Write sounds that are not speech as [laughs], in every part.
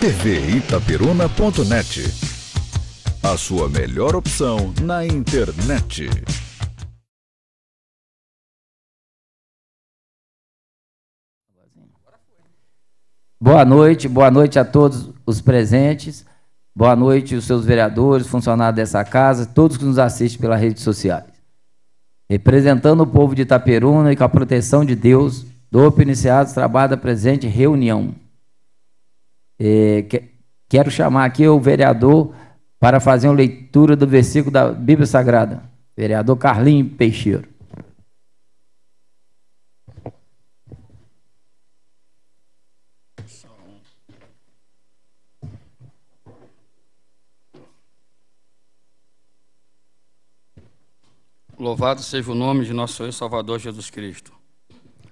tvitaperuna.net A sua melhor opção na internet. Boa noite, boa noite a todos os presentes, boa noite os seus vereadores, funcionários dessa casa, todos que nos assistem pelas redes sociais. Representando o povo de Itaperuna e com a proteção de Deus, dou por iniciado trabalho da presente reunião é, que, quero chamar aqui o vereador para fazer uma leitura do versículo da Bíblia Sagrada. Vereador Carlinho Peixeiro. Louvado seja o nome de nosso Senhor e Salvador Jesus Cristo.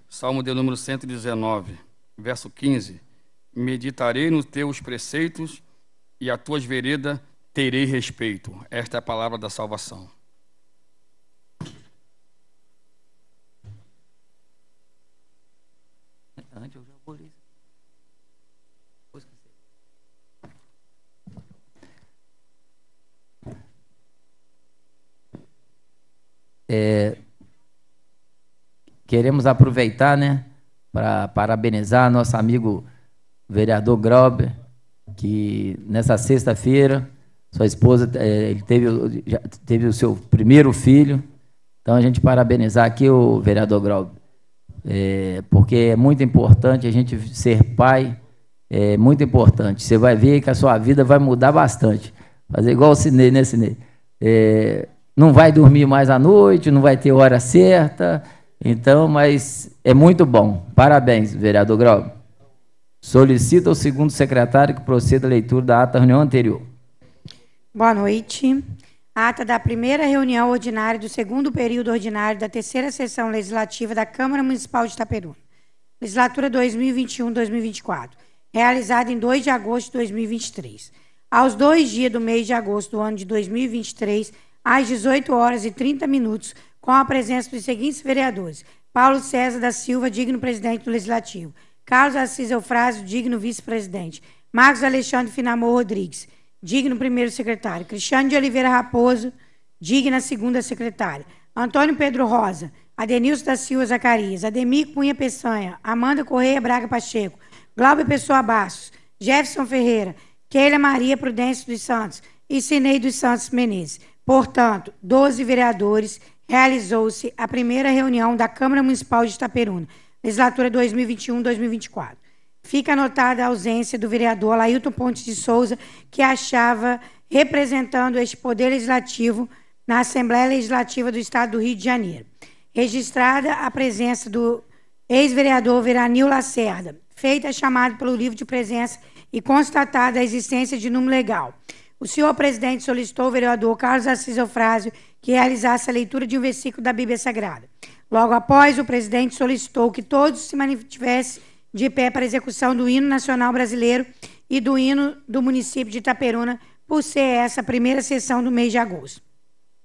Salmo de número 119, verso 15 meditarei nos teus preceitos e a tuas veredas terei respeito. Esta é a palavra da salvação. É, queremos aproveitar, né, para parabenizar nosso amigo vereador Grauber, que nessa sexta-feira, sua esposa eh, ele teve, já teve o seu primeiro filho. Então, a gente parabenizar aqui o vereador Grauber, é, eh, porque é muito importante a gente ser pai, é muito importante. Você vai ver que a sua vida vai mudar bastante. Fazer igual o cine, né, Cinei? É, não vai dormir mais à noite, não vai ter hora certa. Então, mas é muito bom. Parabéns, vereador Grau. Solicita ao segundo secretário que proceda a leitura da ata da reunião anterior. Boa noite. Ata da primeira reunião ordinária do segundo período ordinário da terceira sessão legislativa da Câmara Municipal de Itaperuna. Legislatura 2021-2024, realizada em 2 de agosto de 2023. Aos dois dias do mês de agosto do ano de 2023, às 18 horas e 30 minutos, com a presença dos seguintes vereadores: Paulo César da Silva, digno presidente do Legislativo, Carlos Assis Eufrásio, digno vice-presidente. Marcos Alexandre Finamor Rodrigues, digno primeiro secretário. Cristiano de Oliveira Raposo, digna segunda secretária. Antônio Pedro Rosa, Adenilson da Silva Zacarias, Ademir Cunha Peçanha, Amanda Correia Braga Pacheco, Glauber Pessoa Bastos, Jefferson Ferreira, Keila Maria Prudêncio dos Santos e Sinei dos Santos Menezes. Portanto, 12 vereadores realizou-se a primeira reunião da Câmara Municipal de Itaperuna legislatura 2021-2024. Fica anotada a ausência do vereador Lailton Pontes de Souza, que achava representando este poder legislativo na Assembleia Legislativa do Estado do Rio de Janeiro. Registrada a presença do ex-vereador Veranil Lacerda, feita a chamada pelo livro de presença e constatada a existência de número legal. O senhor presidente solicitou ao vereador Carlos Assis Eufrásio que realizasse a leitura de um versículo da Bíblia Sagrada. Logo após, o presidente solicitou que todos se mantivessem de pé para a execução do hino nacional brasileiro e do hino do município de Itaperuna, por ser essa a primeira sessão do mês de agosto.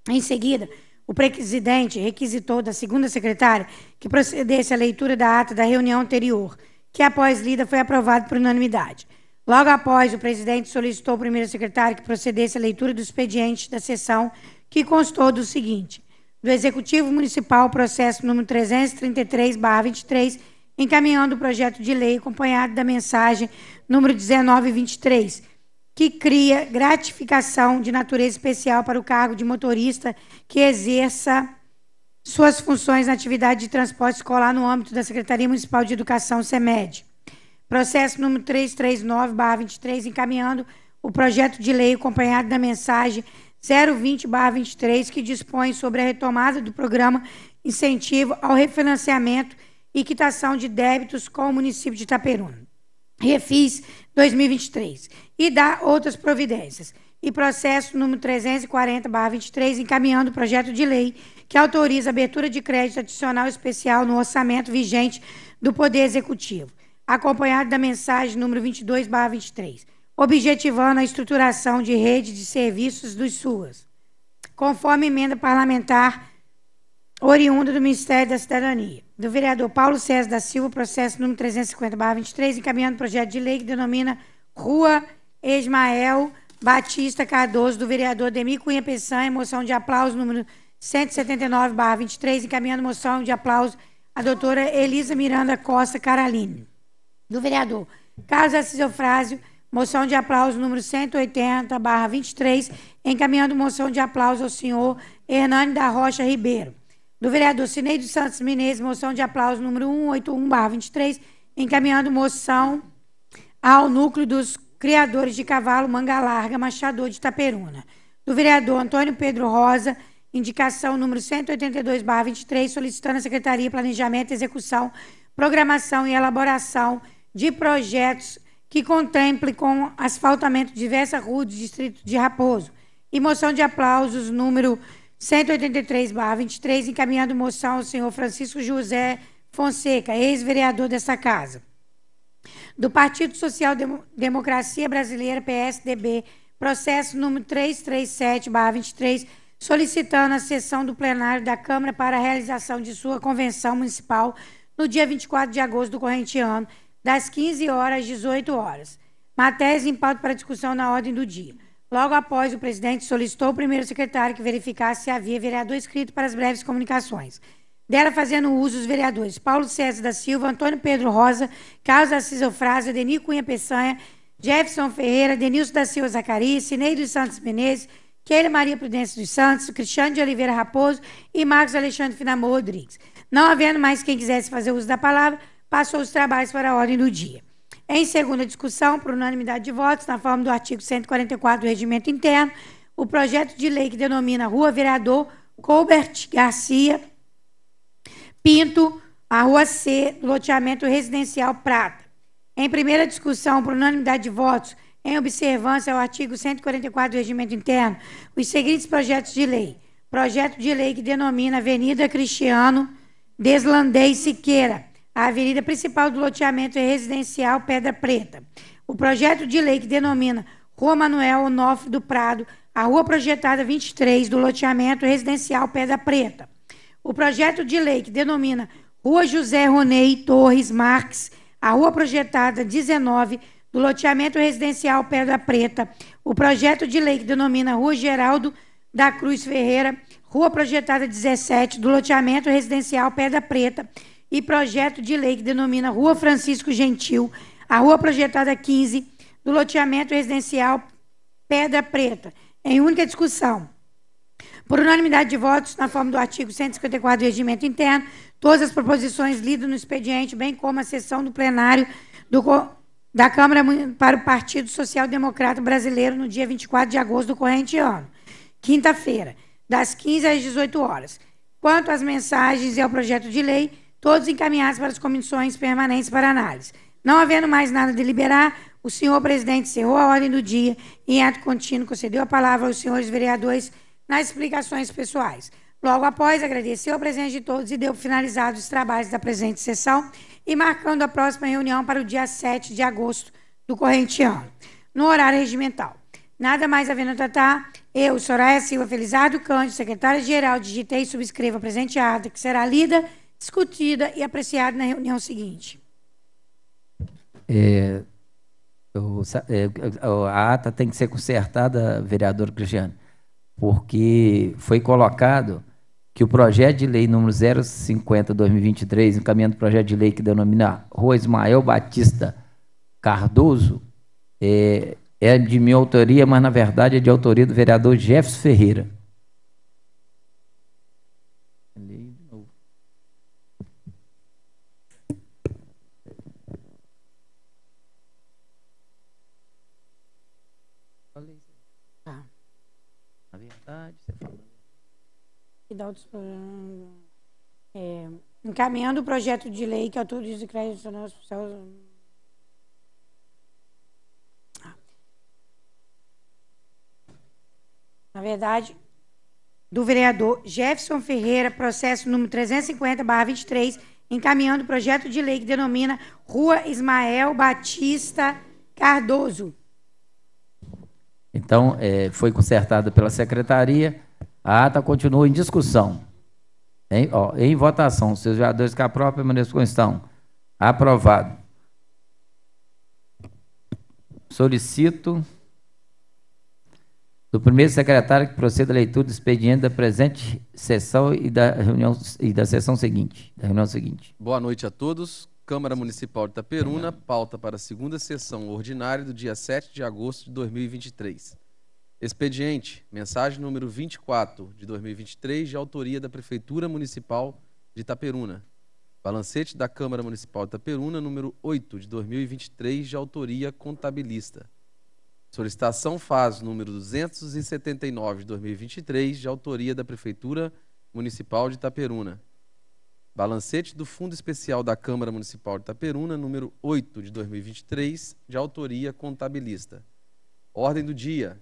Em seguida, o presidente requisitou da segunda secretária que procedesse à leitura da ata da reunião anterior, que após lida foi aprovado por unanimidade. Logo após, o presidente solicitou ao primeiro secretário que procedesse à leitura do expediente da sessão, que constou do seguinte: do Executivo Municipal, processo número 333-23, encaminhando o projeto de lei acompanhado da mensagem número 1923, que cria gratificação de natureza especial para o cargo de motorista que exerça suas funções na atividade de transporte escolar no âmbito da Secretaria Municipal de Educação, SEMED. Processo número 339-23, encaminhando o projeto de lei acompanhado da mensagem 020-23, que dispõe sobre a retomada do programa Incentivo ao Refinanciamento e Quitação de Débitos com o município de Itaperuna. Refis 2023. E dá outras providências. E processo número 340-23, encaminhando o projeto de lei que autoriza a abertura de crédito adicional especial no orçamento vigente do Poder Executivo, acompanhado da mensagem número 22-23 objetivando a estruturação de rede de serviços dos SUAS, conforme emenda parlamentar oriunda do Ministério da Cidadania, do vereador Paulo César da Silva, processo número 350-23, encaminhando projeto de lei que denomina Rua Ismael Batista Cardoso, do vereador Demi Cunha Peçanha, moção de aplauso número 179-23, encaminhando moção de aplauso à doutora Elisa Miranda Costa Caraline, do vereador Carlos Assis Eufrásio, Moção de aplauso número 180, barra 23, encaminhando moção de aplauso ao senhor Hernani da Rocha Ribeiro. Do vereador Cineide Santos Menezes, moção de aplauso número 181, barra 23, encaminhando moção ao núcleo dos criadores de cavalo manga larga, machador de Itaperuna. Do vereador Antônio Pedro Rosa, indicação número 182, barra 23, solicitando à Secretaria Planejamento, Execução, Programação e Elaboração de projetos que contemple com asfaltamento diversas ruas do distrito de Raposo. E moção de aplausos número 183/23, encaminhando moção ao senhor Francisco José Fonseca, ex-vereador dessa casa. Do Partido Social Democracia Brasileira, PSDB, processo número 337/23, solicitando a sessão do plenário da Câmara para a realização de sua convenção municipal no dia 24 de agosto do corrente ano das 15 horas às 18 horas. Matérias em pauta para discussão na ordem do dia. Logo após, o presidente solicitou ao primeiro secretário que verificasse se havia vereador escrito para as breves comunicações. Dela fazendo uso os vereadores Paulo César da Silva, Antônio Pedro Rosa, Carlos Assis Eufrásio, Denir Cunha Peçanha, Jefferson Ferreira, Denilson da Silva Zacarias, Sinei dos Santos Menezes, Keila Maria Prudência dos Santos, Cristiano de Oliveira Raposo e Marcos Alexandre Finamor Rodrigues. Não havendo mais quem quisesse fazer uso da palavra, passou os trabalhos para a ordem do dia. Em segunda discussão, por unanimidade de votos, na forma do artigo 144 do Regimento Interno, o projeto de lei que denomina Rua Vereador Colbert Garcia Pinto, a Rua C, do loteamento residencial Prata. Em primeira discussão, por unanimidade de votos, em observância ao artigo 144 do Regimento Interno, os seguintes projetos de lei. Projeto de lei que denomina Avenida Cristiano Deslandei Siqueira, a avenida principal do loteamento é residencial Pedra Preta. O projeto de lei que denomina Rua Manuel Onofre do Prado, a rua projetada 23 do loteamento residencial Pedra Preta. O projeto de lei que denomina Rua José Ronei Torres Marques, a rua projetada 19 do loteamento residencial Pedra Preta. O projeto de lei que denomina Rua Geraldo da Cruz Ferreira, rua projetada 17 do loteamento residencial Pedra Preta e projeto de lei que denomina Rua Francisco Gentil, a rua projetada 15 do loteamento residencial Pedra Preta, em única discussão. Por unanimidade de votos, na forma do artigo 154 do Regimento Interno, todas as proposições lidas no expediente, bem como a sessão do plenário do, da Câmara para o Partido Social Democrata Brasileiro no dia 24 de agosto do corrente ano, quinta-feira, das 15 às 18 horas. Quanto às mensagens e ao projeto de lei, todos encaminhados para as comissões permanentes para análise. Não havendo mais nada a deliberar, o senhor presidente encerrou a ordem do dia e, em ato contínuo, concedeu a palavra aos senhores vereadores nas explicações pessoais. Logo após, agradeceu a presença de todos e deu finalizados os trabalhos da presente sessão e marcando a próxima reunião para o dia 7 de agosto do corrente ano, no horário regimental. Nada mais havendo a tratar, eu, Soraya Silva Felizardo Cândido, secretária-geral, digitei e subscrevo a presente ata, que será lida discutida e apreciada na reunião seguinte. É, eu, é, a ata tem que ser consertada, vereador Cristiano, porque foi colocado que o projeto de lei número 050-2023, encaminhando o projeto de lei que denomina Rua Ismael Batista Cardoso, é, é de minha autoria, mas na verdade é de autoria do vereador Jefferson Ferreira. que dá É, encaminhando o projeto de lei que autoriza o crédito nacional social. Ah. Na verdade, do vereador Jefferson Ferreira, processo número 350-23, encaminhando o projeto de lei que denomina Rua Ismael Batista Cardoso. Então, é, foi consertado pela secretaria a ah, ata tá, continua em discussão. Em, ó, em votação. Seus os vereadores que aprovam, permaneçam como estão. Aprovado. Solicito do primeiro secretário que proceda à leitura do expediente da presente sessão e da reunião e da sessão seguinte, da reunião seguinte. Boa noite a todos. Câmara Municipal de Itaperuna, pauta para a segunda sessão ordinária do dia 7 de agosto de 2023. Expediente, mensagem número 24 de 2023, de autoria da Prefeitura Municipal de Itaperuna. Balancete da Câmara Municipal de Itaperuna, número 8 de 2023, de autoria contabilista. Solicitação faz número 279 de 2023, de autoria da Prefeitura Municipal de Itaperuna. Balancete do Fundo Especial da Câmara Municipal de Itaperuna, número 8 de 2023, de autoria contabilista. Ordem do dia: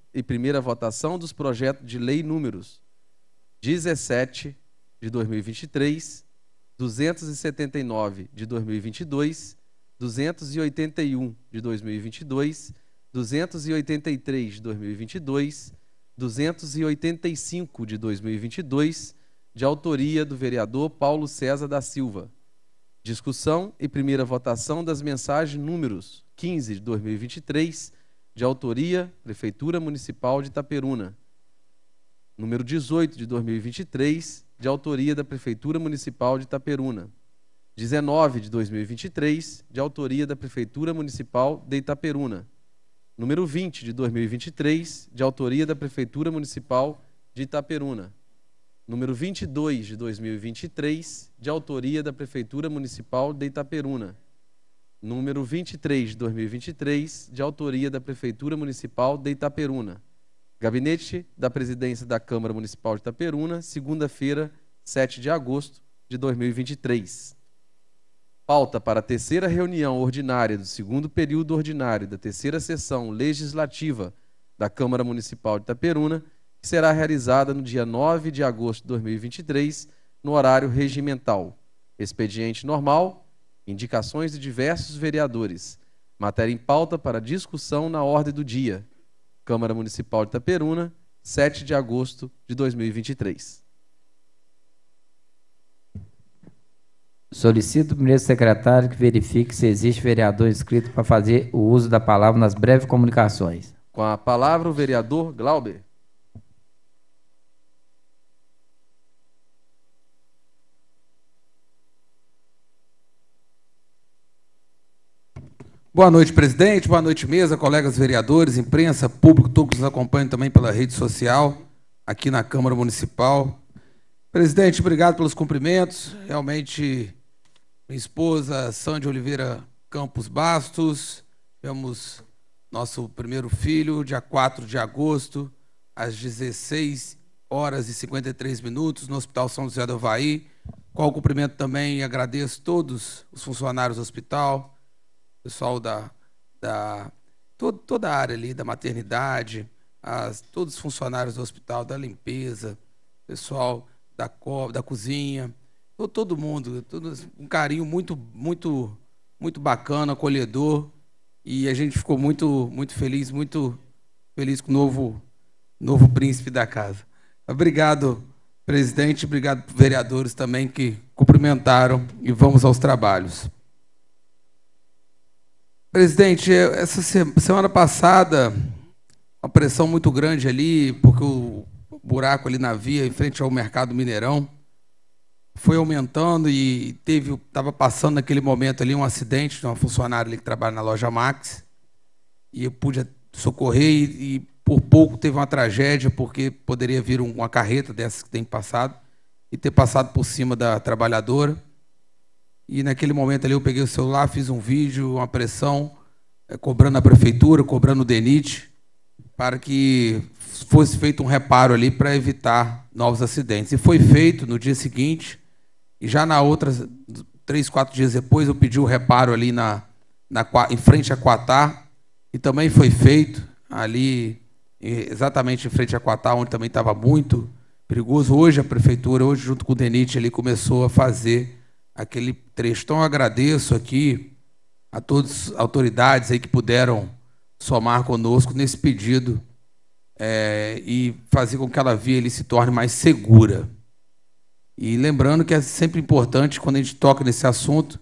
e primeira votação dos projetos de lei números 17 de 2023, 279 de 2022, 281 de 2022, 283 de 2022, 285 de 2022, de autoria do vereador Paulo César da Silva. Discussão e primeira votação das mensagens números 15 de 2023, de autoria Prefeitura Municipal de Itaperuna. Número 18 de 2023, de autoria da Prefeitura Municipal de Itaperuna. 19 de 2023, de autoria da Prefeitura Municipal de Itaperuna. Número 20 de 2023, de autoria da Prefeitura Municipal de Itaperuna. Número 22 de 2023, de autoria da Prefeitura Municipal de Itaperuna número 23 de 2023, de autoria da Prefeitura Municipal de Itaperuna. Gabinete da Presidência da Câmara Municipal de Itaperuna, segunda-feira, 7 de agosto de 2023. Pauta para a terceira reunião ordinária do segundo período ordinário da terceira sessão legislativa da Câmara Municipal de Itaperuna, que será realizada no dia 9 de agosto de 2023, no horário regimental. Expediente normal, Indicações de diversos vereadores. Matéria em pauta para discussão na ordem do dia. Câmara Municipal de Itaperuna, 7 de agosto de 2023. Solicito ao primeiro secretário que verifique se existe vereador inscrito para fazer o uso da palavra nas breves comunicações. Com a palavra, o vereador Glauber. Boa noite, presidente. Boa noite, mesa, colegas vereadores, imprensa, público, todos que nos acompanham também pela rede social, aqui na Câmara Municipal. Presidente, obrigado pelos cumprimentos. Realmente, minha esposa, Sandy Oliveira Campos Bastos, temos nosso primeiro filho, dia 4 de agosto, às 16 horas e 53 minutos, no Hospital São José do Havaí. Qual cumprimento também e agradeço todos os funcionários do hospital, pessoal da, da todo, toda a área ali da maternidade, as, todos os funcionários do hospital, da limpeza, pessoal da, co, da cozinha, todo, todo mundo, todo, um carinho muito, muito, muito bacana, acolhedor, e a gente ficou muito, muito feliz, muito feliz com o novo, novo príncipe da casa. Obrigado, presidente, obrigado vereadores também que cumprimentaram e vamos aos trabalhos. Presidente, essa semana passada, uma pressão muito grande ali, porque o buraco ali na via, em frente ao mercado Mineirão, foi aumentando e teve, estava passando naquele momento ali um acidente de uma funcionária ali que trabalha na loja Max. E eu pude socorrer e, e por pouco teve uma tragédia, porque poderia vir uma carreta dessas que tem passado e ter passado por cima da trabalhadora. E naquele momento ali eu peguei o celular, fiz um vídeo, uma pressão, eh, cobrando a prefeitura, cobrando o DENIT, para que fosse feito um reparo ali para evitar novos acidentes. E foi feito no dia seguinte, e já na outra, três, quatro dias depois, eu pedi o um reparo ali na, na, em frente a Quatar, e também foi feito ali, exatamente em frente a Quatar, onde também estava muito perigoso. Hoje a prefeitura, hoje junto com o DENIT, ele começou a fazer aquele trecho. Então agradeço aqui a todas as autoridades aí que puderam somar conosco nesse pedido é, e fazer com que ela via ele se torne mais segura. E lembrando que é sempre importante quando a gente toca nesse assunto,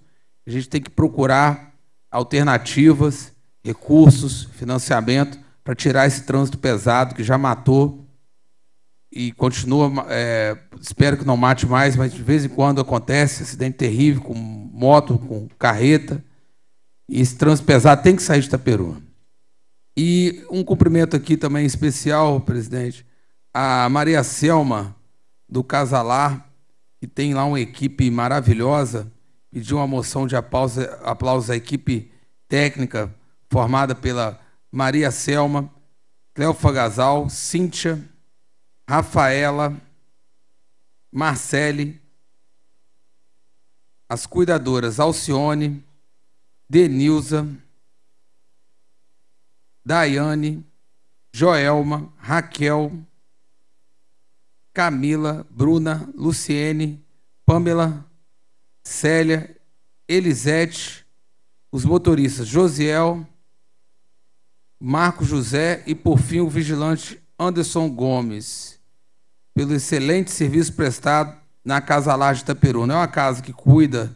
a gente tem que procurar alternativas, recursos, financiamento para tirar esse trânsito pesado que já matou e continua. É, espero que não mate mais, mas de vez em quando acontece acidente terrível com moto, com carreta. E esse transpesar tem que sair de Itaperuna. E um cumprimento aqui também especial, presidente, a Maria Selma, do Casalar, que tem lá uma equipe maravilhosa, pediu uma moção de aplauso, aplauso à equipe técnica formada pela Maria Selma, Cléo Fagasal, Cíntia, Rafaela, Marcele, as cuidadoras Alcione, Denilza, Daiane, Joelma, Raquel, Camila, Bruna, Luciene, Pamela, Célia, Elisete, os motoristas Josiel, Marco José e, por fim, o vigilante Anderson Gomes pelo excelente serviço prestado na Casa Laje não né? É uma casa que cuida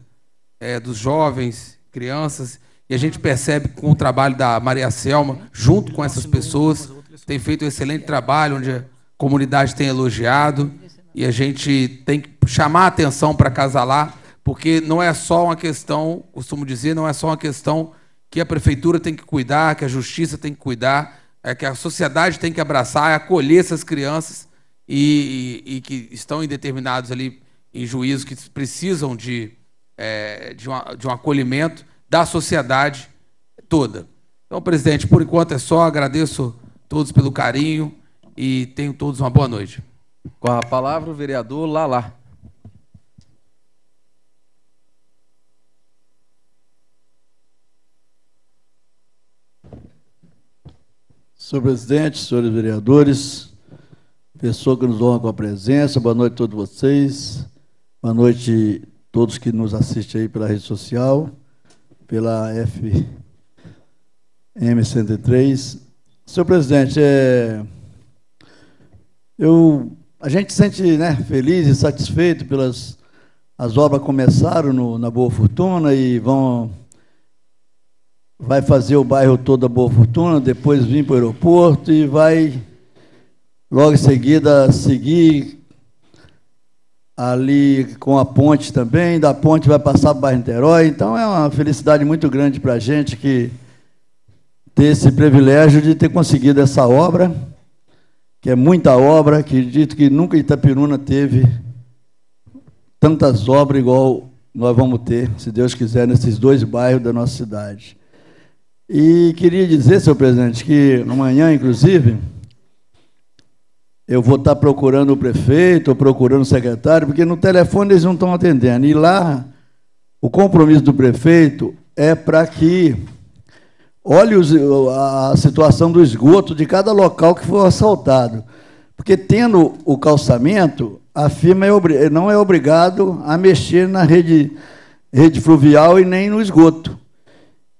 é, dos jovens, crianças, e a gente percebe com o trabalho da Maria Selma, junto com essas pessoas, tem feito um excelente trabalho, onde a comunidade tem elogiado, e a gente tem que chamar a atenção para a Casa Lá, porque não é só uma questão, costumo dizer, não é só uma questão que a prefeitura tem que cuidar, que a justiça tem que cuidar, é que a sociedade tem que abraçar, e é acolher essas crianças, e, e, que estão em determinados ali em juízo que precisam de, é, de, uma, de um acolhimento da sociedade toda. Então, presidente, por enquanto é só. Agradeço todos pelo carinho e tenho todos uma boa noite. Com a palavra, o vereador Lala. Senhor presidente, senhores vereadores, pessoa que nos honra com a presença. Boa noite a todos vocês. Boa noite a todos que nos assistem aí pela rede social, pela FM103. Senhor presidente, é, eu, a gente se sente né, feliz e satisfeito pelas as obras começaram no, na Boa Fortuna e vão vai fazer o bairro todo a Boa Fortuna, depois vir para o aeroporto e vai Logo em seguida, seguir ali com a ponte também. Da ponte vai passar para Niterói. Então, é uma felicidade muito grande para a gente que ter esse privilégio de ter conseguido essa obra, que é muita obra. Acredito que nunca Itapiruna teve tantas obras igual nós vamos ter, se Deus quiser, nesses dois bairros da nossa cidade. E queria dizer, senhor presidente, que amanhã, inclusive eu vou estar procurando o prefeito, ou procurando o secretário, porque no telefone eles não estão atendendo. E lá, o compromisso do prefeito é para que olhe os, a situação do esgoto de cada local que foi assaltado. Porque tendo o calçamento, a firma é, não é obrigado a mexer na rede, rede fluvial e nem no esgoto.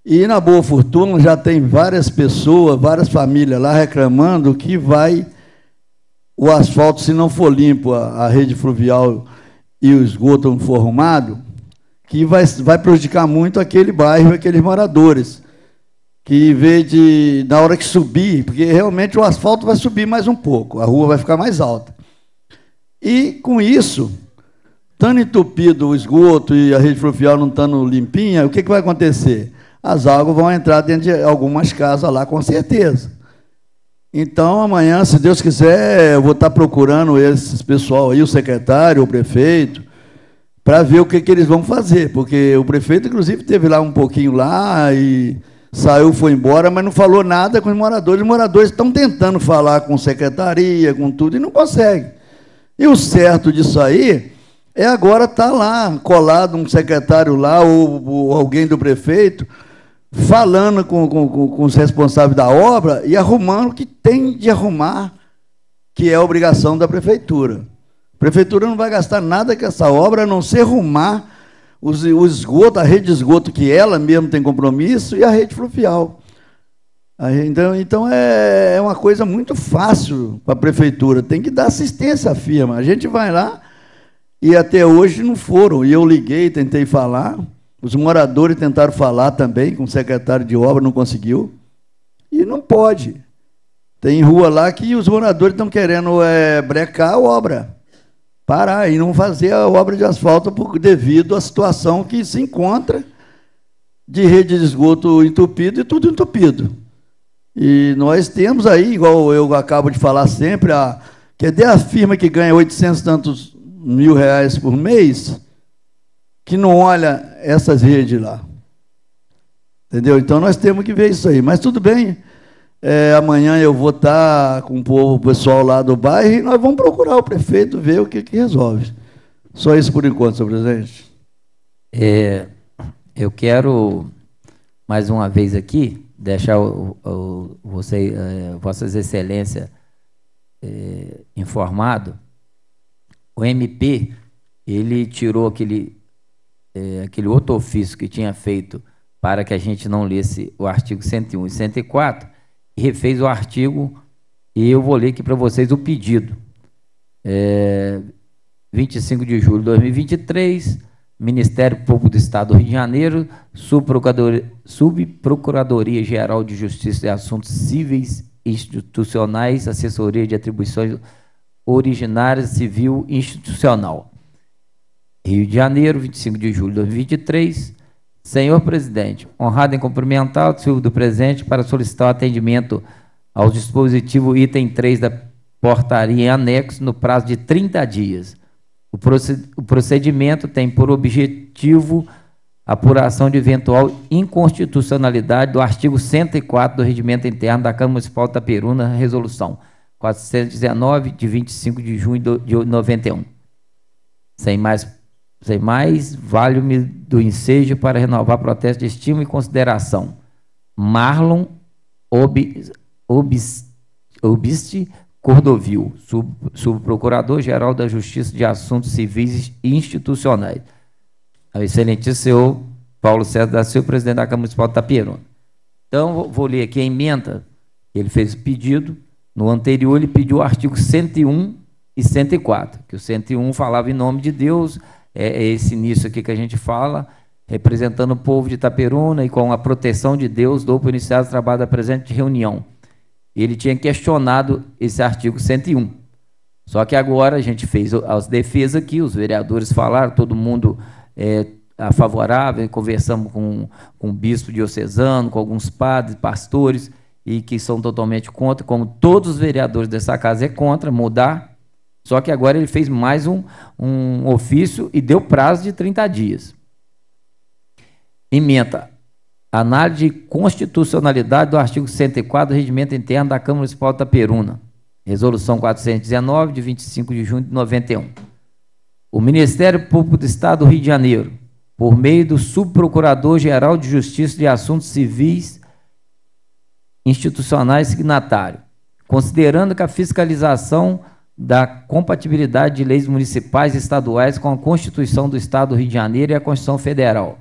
E na Boa Fortuna já tem várias pessoas, várias famílias lá reclamando que vai o asfalto, se não for limpo, a, a rede fluvial e o esgoto não for arrumado, que vai, vai prejudicar muito aquele bairro, aqueles moradores. Que em vez de, na hora que subir, porque realmente o asfalto vai subir mais um pouco, a rua vai ficar mais alta. E com isso, estando entupido o esgoto e a rede fluvial não estando limpinha, o que, que vai acontecer? As águas vão entrar dentro de algumas casas lá, com certeza. Então, amanhã, se Deus quiser, eu vou estar procurando esse pessoal aí, o secretário, o prefeito, para ver o que, que eles vão fazer, porque o prefeito, inclusive, teve lá um pouquinho lá e saiu, foi embora, mas não falou nada com os moradores. Os moradores estão tentando falar com secretaria, com tudo, e não consegue. E o certo disso aí é agora estar tá lá, colado um secretário lá ou, ou alguém do prefeito, falando com, com, com, os responsáveis da obra e arrumando o que tem de arrumar, que é obrigação da prefeitura. A prefeitura não vai gastar nada com essa obra, a não ser arrumar os, o esgoto, a rede de esgoto que ela mesmo tem compromisso, e a rede fluvial. Então, então é, é uma coisa muito fácil para a prefeitura, tem que dar assistência à firma. A gente vai lá e até hoje não foram. E eu liguei, tentei falar, os moradores tentaram falar também com o secretário de obra, não conseguiu. E não pode. Tem rua lá que os moradores estão querendo é, brecar a obra, parar e não fazer a obra de asfalto por, devido à situação que se encontra de rede de esgoto entupido e tudo entupido. E nós temos aí, igual eu acabo de falar sempre, a, cadê a firma que ganha 800 tantos mil reais por mês que não olha essas redes lá. Entendeu? Então nós temos que ver isso aí. Mas tudo bem. É, amanhã eu vou estar com o povo, pessoal lá do bairro, e nós vamos procurar o prefeito ver o que, que resolve. Só isso por enquanto, senhor presidente. É, eu quero, mais uma vez aqui, deixar o, o você, é, Vossas Excelências é, informado. O MP, ele tirou aquele é, aquele outro ofício que tinha feito para que a gente não lesse o artigo 101 e 104, e refez o artigo, e eu vou ler aqui para vocês o pedido. É, 25 de julho de 2023, Ministério Público do Estado do Rio de Janeiro, Subprocuradoria, Subprocuradoria Geral de Justiça e Assuntos Cíveis Institucionais, Assessoria de Atribuições Originárias Civil Institucional. Rio de Janeiro, 25 de julho de 2023. Senhor presidente, honrado em cumprimentar o Silvio do presente para solicitar o atendimento ao dispositivo item 3 da portaria em anexo no prazo de 30 dias. O procedimento tem por objetivo apuração de eventual inconstitucionalidade do artigo 104 do Regimento Interno da Câmara Municipal de Itaperuna, resolução 419, de 25 de junho de 91. Sem mais Sei mais, valho-me do ensejo para renovar protesto de estima e consideração. Marlon Obiste Cordovil, sub, subprocurador-geral da Justiça de Assuntos Civis e Institucionais. É excelentíssimo senhor Paulo César da Silva, presidente da Câmara Municipal de Tapiruna. Então, vou, ler aqui a emenda. Ele fez o pedido. No anterior, ele pediu o artigo 101 e 104, que o 101 falava em nome de Deus, é, é, esse início aqui que a gente fala, representando o povo de Itaperuna e com a proteção de Deus, dou por iniciado o trabalho da presente reunião. Ele tinha questionado esse artigo 101. Só que agora a gente fez as defesas aqui, os vereadores falaram, todo mundo é, favorável, conversamos com, com o bispo diocesano, com alguns padres, pastores, e que são totalmente contra, como todos os vereadores dessa casa é contra, mudar só que agora ele fez mais um, um ofício e deu prazo de 30 dias. Emenda. Análise de constitucionalidade do artigo 104 do Regimento Interno da Câmara Municipal da Peruna. Resolução 419, de 25 de junho de 91. O Ministério Público do Estado do Rio de Janeiro, por meio do Subprocurador-Geral de Justiça de Assuntos Civis Institucionais signatário, considerando que a fiscalização da compatibilidade de leis municipais e estaduais com a Constituição do Estado do Rio de Janeiro e a Constituição Federal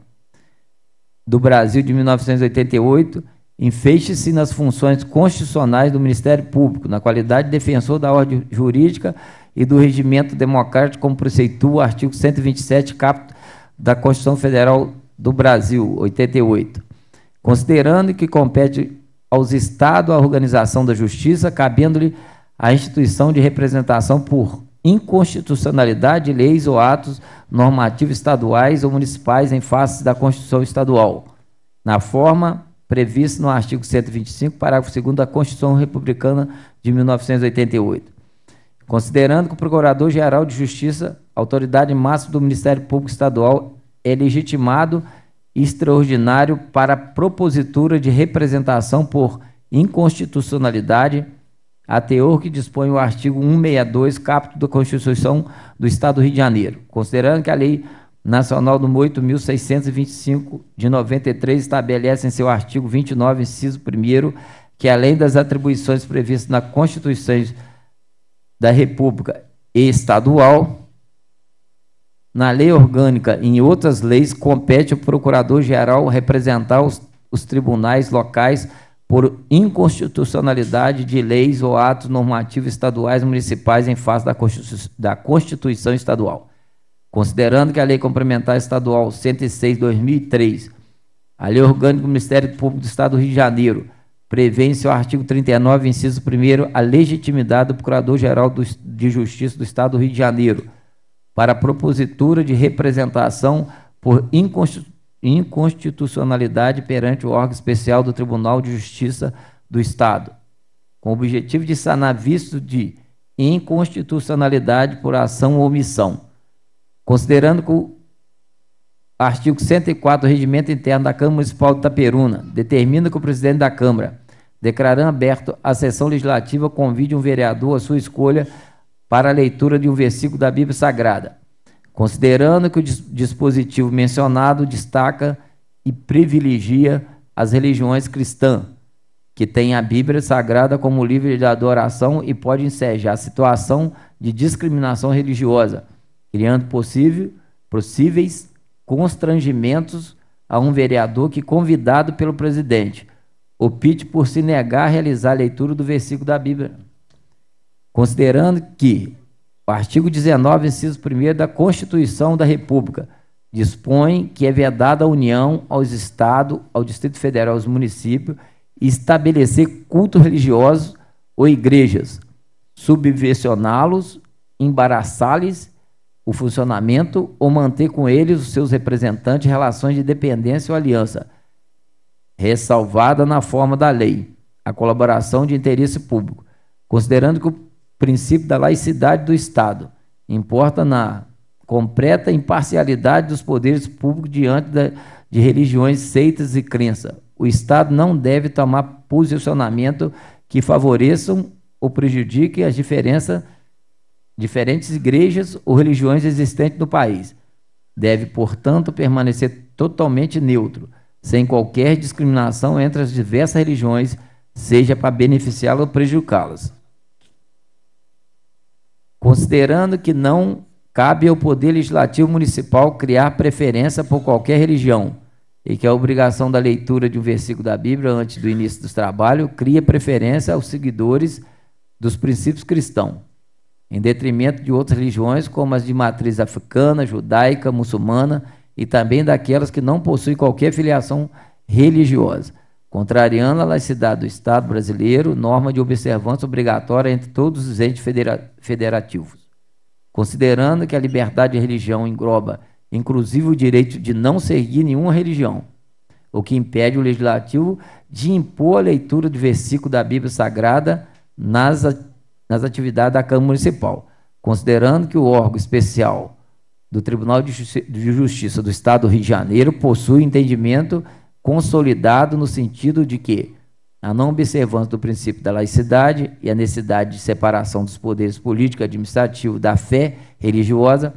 do Brasil de 1988, enfeixe-se nas funções constitucionais do Ministério Público, na qualidade de defensor da ordem jurídica e do regimento democrático, como preceitua o artigo 127, Capítulo da Constituição Federal do Brasil, 88. Considerando que compete aos Estados a organização da justiça, cabendo-lhe a instituição de representação por inconstitucionalidade de leis ou atos normativos estaduais ou municipais em face da Constituição Estadual, na forma prevista no artigo 125, parágrafo 2 da Constituição Republicana de 1988. Considerando que o Procurador-Geral de Justiça, autoridade máxima do Ministério Público Estadual, é legitimado e extraordinário para propositura de representação por inconstitucionalidade a teor que dispõe o artigo 162, caput da Constituição do Estado do Rio de Janeiro, considerando que a Lei Nacional nº 8.625 de 93 estabelece em seu artigo 29, inciso 1 que além das atribuições previstas na Constituição da República e estadual, na lei orgânica e em outras leis compete ao Procurador-Geral representar os, os tribunais locais por inconstitucionalidade de leis ou atos normativos estaduais municipais em face da, da Constituição Estadual. Considerando que a Lei Complementar Estadual 106/2003, a Lei Orgânica do Ministério Público do Estado do Rio de Janeiro, prevê em seu artigo 39, inciso 1, a legitimidade do Procurador-Geral de Justiça do Estado do Rio de Janeiro para propositura de representação por inconstitucionalidade inconstitucionalidade perante o órgão especial do Tribunal de Justiça do Estado, com o objetivo de sanar visto de inconstitucionalidade por ação ou omissão, considerando que o artigo 104 do Regimento Interno da Câmara Municipal de Itaperuna determina que o presidente da Câmara, declarando aberto a sessão legislativa, convide um vereador à sua escolha para a leitura de um versículo da Bíblia Sagrada considerando que o dispositivo mencionado destaca e privilegia as religiões cristãs, que têm a Bíblia Sagrada como livro de adoração e pode ensejar situação de discriminação religiosa, criando possível, possíveis constrangimentos a um vereador que, convidado pelo presidente, opte por se negar a realizar a leitura do versículo da Bíblia. Considerando que artigo 19, inciso 1 da Constituição da República dispõe que é vedada à União, aos Estados, ao Distrito Federal, aos municípios estabelecer cultos religiosos ou igrejas, subvencioná-los, embaraçá-lhes o funcionamento ou manter com eles os seus representantes relações de dependência ou aliança, ressalvada na forma da lei a colaboração de interesse público, considerando que o princípio da laicidade do Estado. Importa na completa imparcialidade dos poderes públicos diante da, de religiões, seitas e crença. O Estado não deve tomar posicionamento que favoreçam ou prejudiquem as diferenças diferentes igrejas ou religiões existentes no país. Deve, portanto, permanecer totalmente neutro, sem qualquer discriminação entre as diversas religiões, seja para beneficiá-las ou prejudicá-las considerando que não cabe ao Poder Legislativo Municipal criar preferência por qualquer religião e que a obrigação da leitura de um versículo da Bíblia antes do início dos trabalhos cria preferência aos seguidores dos princípios cristãos, em detrimento de outras religiões como as de matriz africana, judaica, muçulmana e também daquelas que não possuem qualquer filiação religiosa contrariando a laicidade do Estado brasileiro, norma de observância obrigatória entre todos os entes federa federativos. Considerando que a liberdade de religião engloba, inclusive, o direito de não seguir nenhuma religião, o que impede o legislativo de impor a leitura do versículo da Bíblia Sagrada nas, nas atividades da Câmara Municipal, considerando que o órgão especial do Tribunal de Justiça do Estado do Rio de Janeiro possui entendimento de consolidado no sentido de que a não observância do princípio da laicidade e a necessidade de separação dos poderes político, administrativo, da fé religiosa,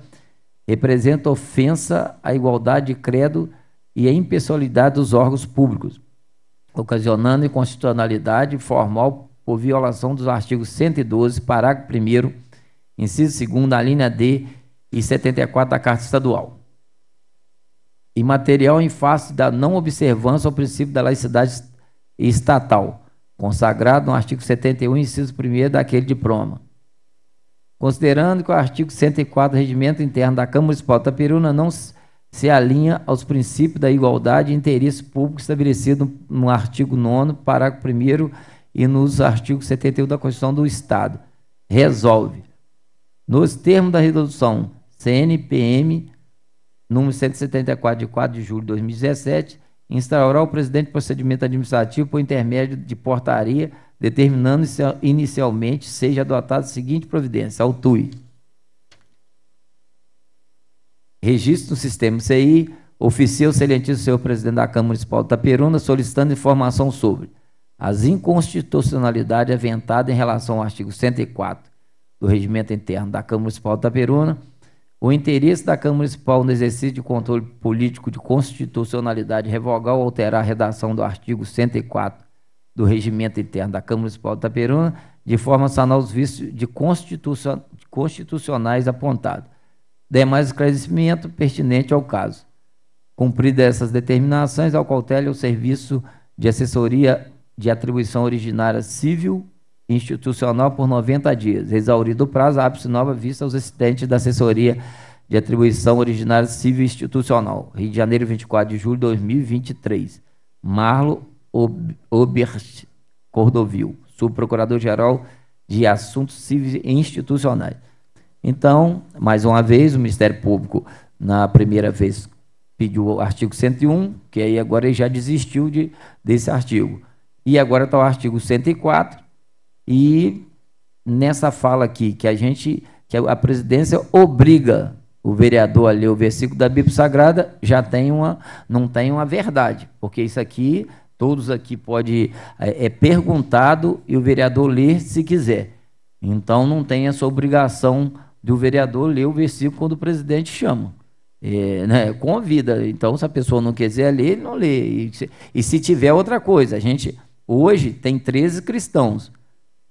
representa ofensa à igualdade de credo e à impessoalidade dos órgãos públicos, ocasionando inconstitucionalidade formal por violação dos artigos 112, parágrafo 1 inciso 2 na linha D e 74 da Carta Estadual imaterial em face da não observância ao princípio da laicidade estatal, consagrado no artigo 71, inciso 1 daquele diploma. Considerando que o artigo 104 do regimento interno da Câmara Municipal de não se alinha aos princípios da igualdade e interesse público estabelecido no artigo 9, parágrafo 1 e nos artigos 71 da Constituição do Estado. Resolve. Nos termos da resolução CNPM número 174, de 4 de julho de 2017, instaurar o presidente procedimento administrativo por intermédio de portaria, determinando inicialmente seja adotada a seguinte providência, autui. Registro no sistema CI, Oficial o excelentíssimo senhor presidente da Câmara Municipal de Itaperuna solicitando informação sobre as inconstitucionalidades aventadas em relação ao artigo 104 do Regimento Interno da Câmara Municipal de Itaperuna, o interesse da Câmara Municipal no exercício de controle político de constitucionalidade revogar ou alterar a redação do artigo 104 do Regimento Interno da Câmara Municipal de Itaperuna, de forma a sanar os vícios de constitucionais apontados. Demais esclarecimento pertinente ao caso. Cumpridas essas determinações, ao cautela o serviço de assessoria de atribuição originária civil institucional por 90 dias. Exaurido o prazo, ápice nova vista aos excedentes da assessoria de atribuição originária civil institucional. Rio de Janeiro, 24 de julho de 2023. Marlo Oberst Cordovil, subprocurador-geral de Assuntos Civis e Institucionais. Então, mais uma vez, o Ministério Público, na primeira vez, pediu o artigo 101, que aí agora ele já desistiu de, desse artigo. E agora está o artigo 104, e nessa fala aqui, que a gente, que a presidência obriga o vereador a ler o versículo da Bíblia Sagrada, já tem uma, não tem uma verdade, porque isso aqui, todos aqui pode, é, é perguntado e o vereador ler se quiser. Então não tem essa obrigação do vereador ler o versículo quando o presidente chama. É, né, convida. Então, se a pessoa não quiser ler, não lê. E se, e se tiver outra coisa, a gente hoje tem 13 cristãos.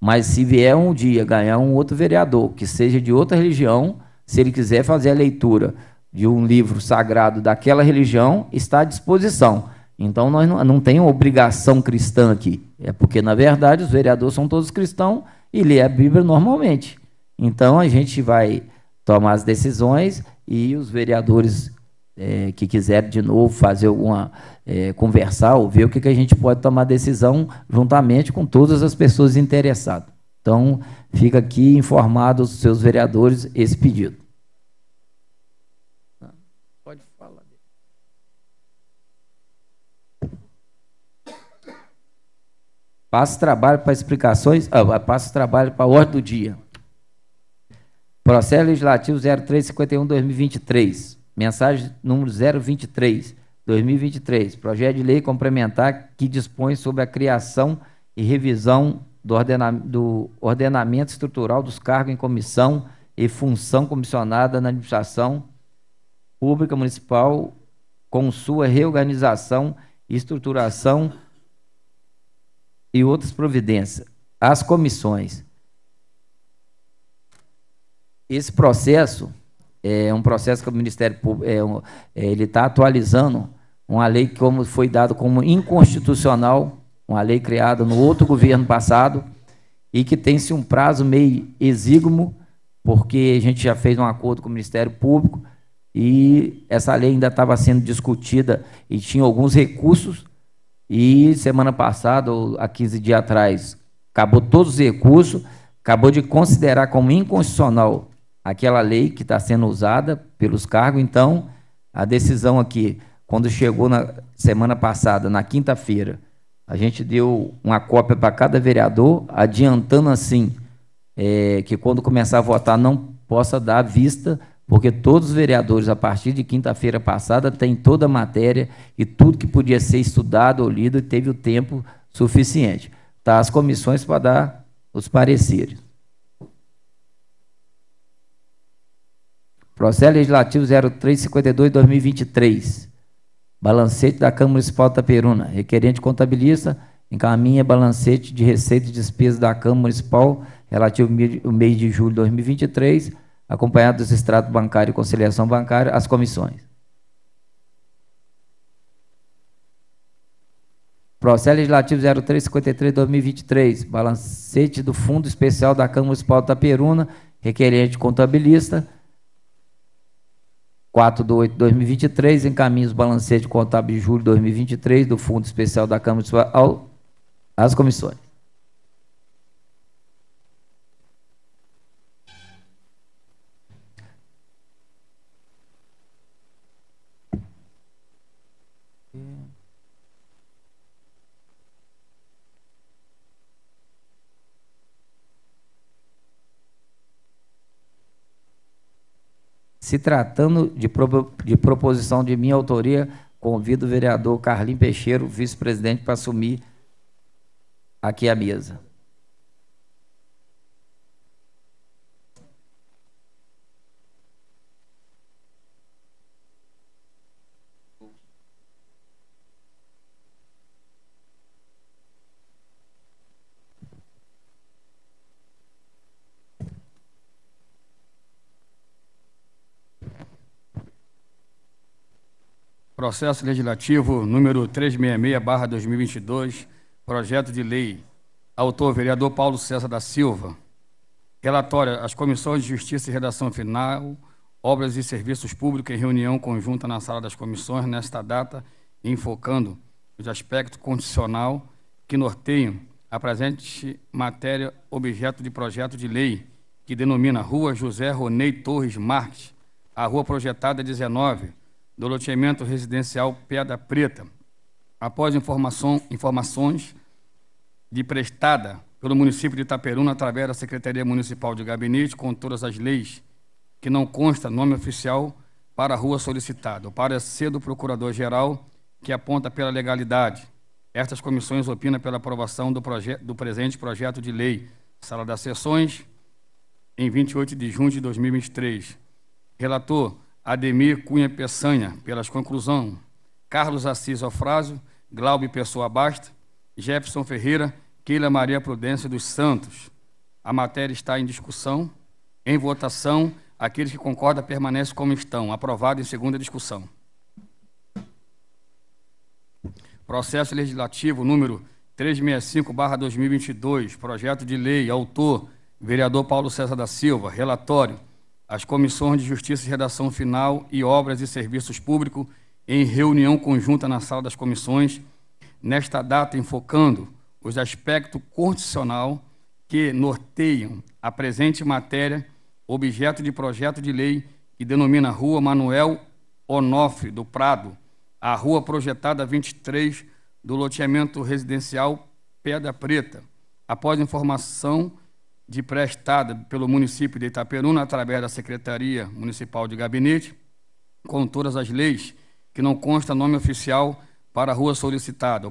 Mas se vier um dia ganhar um outro vereador, que seja de outra religião, se ele quiser fazer a leitura de um livro sagrado daquela religião, está à disposição. Então, nós não, não tem obrigação cristã aqui. É porque, na verdade, os vereadores são todos cristãos e lê a Bíblia normalmente. Então, a gente vai tomar as decisões e os vereadores é, que quiser de novo fazer alguma é, conversar ou ver o que, que a gente pode tomar decisão juntamente com todas as pessoas interessadas. Então, fica aqui informado os seus vereadores esse pedido. Pode falar. Passo trabalho para explicações, ah, ah passo trabalho para a ordem do dia. Processo Legislativo 0351-2023. Mensagem número 023, 2023, projeto de lei complementar que dispõe sobre a criação e revisão do, ordena do ordenamento estrutural dos cargos em comissão e função comissionada na administração pública municipal com sua reorganização e estruturação e outras providências. As comissões. Esse processo é um processo que o Ministério Público é, é, ele está atualizando uma lei que como foi dado como inconstitucional, uma lei criada no outro governo passado e que tem-se um prazo meio exíguo, porque a gente já fez um acordo com o Ministério Público e essa lei ainda estava sendo discutida e tinha alguns recursos e semana passada, ou há 15 dias atrás, acabou todos os recursos, acabou de considerar como inconstitucional aquela lei que está sendo usada pelos cargos. Então, a decisão aqui, quando chegou na semana passada, na quinta-feira, a gente deu uma cópia para cada vereador, adiantando assim é, que quando começar a votar não possa dar vista, porque todos os vereadores, a partir de quinta-feira passada, têm toda a matéria e tudo que podia ser estudado ou lido teve o tempo suficiente. Tá, as comissões para dar os pareceres. Processo Legislativo 0352-2023. Balancete da Câmara Municipal de Itaperuna. Requerente contabilista encaminha balancete de receita e despesa da Câmara Municipal relativo ao mês de julho de 2023, acompanhado dos extratos bancário e conciliação bancária, às comissões. Processo Legislativo 0353-2023, balancete do Fundo Especial da Câmara Municipal de Itaperuna, requerente contabilista, 4 de 8 de 2023, encaminha os balancetes de contábil de julho de 2023 do Fundo Especial da Câmara de Municipal às comissões. Se tratando de, pro, de proposição de minha autoria, convido o vereador Carlinho Peixeiro, vice-presidente, para assumir aqui a mesa. Processo Legislativo número 366-2022, projeto de lei. Autor, vereador Paulo César da Silva. relatório. as comissões de Justiça e Redação Final, Obras e Serviços Públicos em reunião conjunta na sala das comissões nesta data, enfocando os aspectos condicional que norteiam a presente matéria objeto de projeto de lei que denomina Rua José Ronei Torres Marques, a rua projetada 19, é do loteamento residencial Pedra Preta, após informação, informações de prestada pelo município de Itaperuna através da Secretaria Municipal de Gabinete com todas as leis que não consta nome oficial para a rua solicitada. O parecer do Procurador-Geral que aponta pela legalidade. Estas comissões opinam pela aprovação do, do presente projeto de lei. Sala das Sessões, em 28 de junho de 2023. Relator, Ademir Cunha Peçanha, pelas conclusões, Carlos Assis Alfrásio, Glaube Pessoa Basta, Jefferson Ferreira, Keila Maria Prudência dos Santos. A matéria está em discussão, em votação. Aqueles que concordam permanecem como estão. Aprovado em segunda discussão. Processo legislativo número 365/2022, projeto de lei, autor vereador Paulo César da Silva, relatório as comissões de Justiça e Redação Final e Obras e Serviços Públicos em reunião conjunta na sala das comissões, nesta data enfocando os aspectos constitucional que norteiam a presente matéria, objeto de projeto de lei que denomina Rua Manuel Onofre do Prado, a rua projetada 23 do loteamento residencial Pedra Preta. Após informação de prestada pelo município de Itaperuna através da Secretaria Municipal de Gabinete, com todas as leis que não consta nome oficial para a rua solicitada,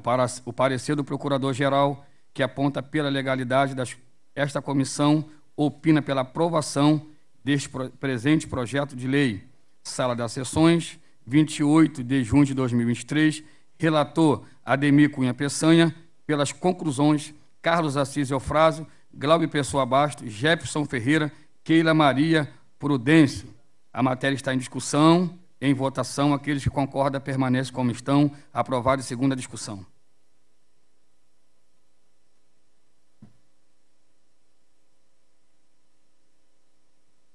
o parecer do Procurador-Geral que aponta pela legalidade das, esta comissão opina pela aprovação deste presente projeto de lei. Sala das Sessões, 28 de junho de 2023, relator Ademir Cunha Peçanha, pelas conclusões, Carlos Assis Eufrásio, Glaube Pessoa Bastos, Jefferson Ferreira, Keila Maria Prudêncio. A matéria está em discussão, em votação. Aqueles que concordam permanecem como estão. Aprovado em segunda discussão.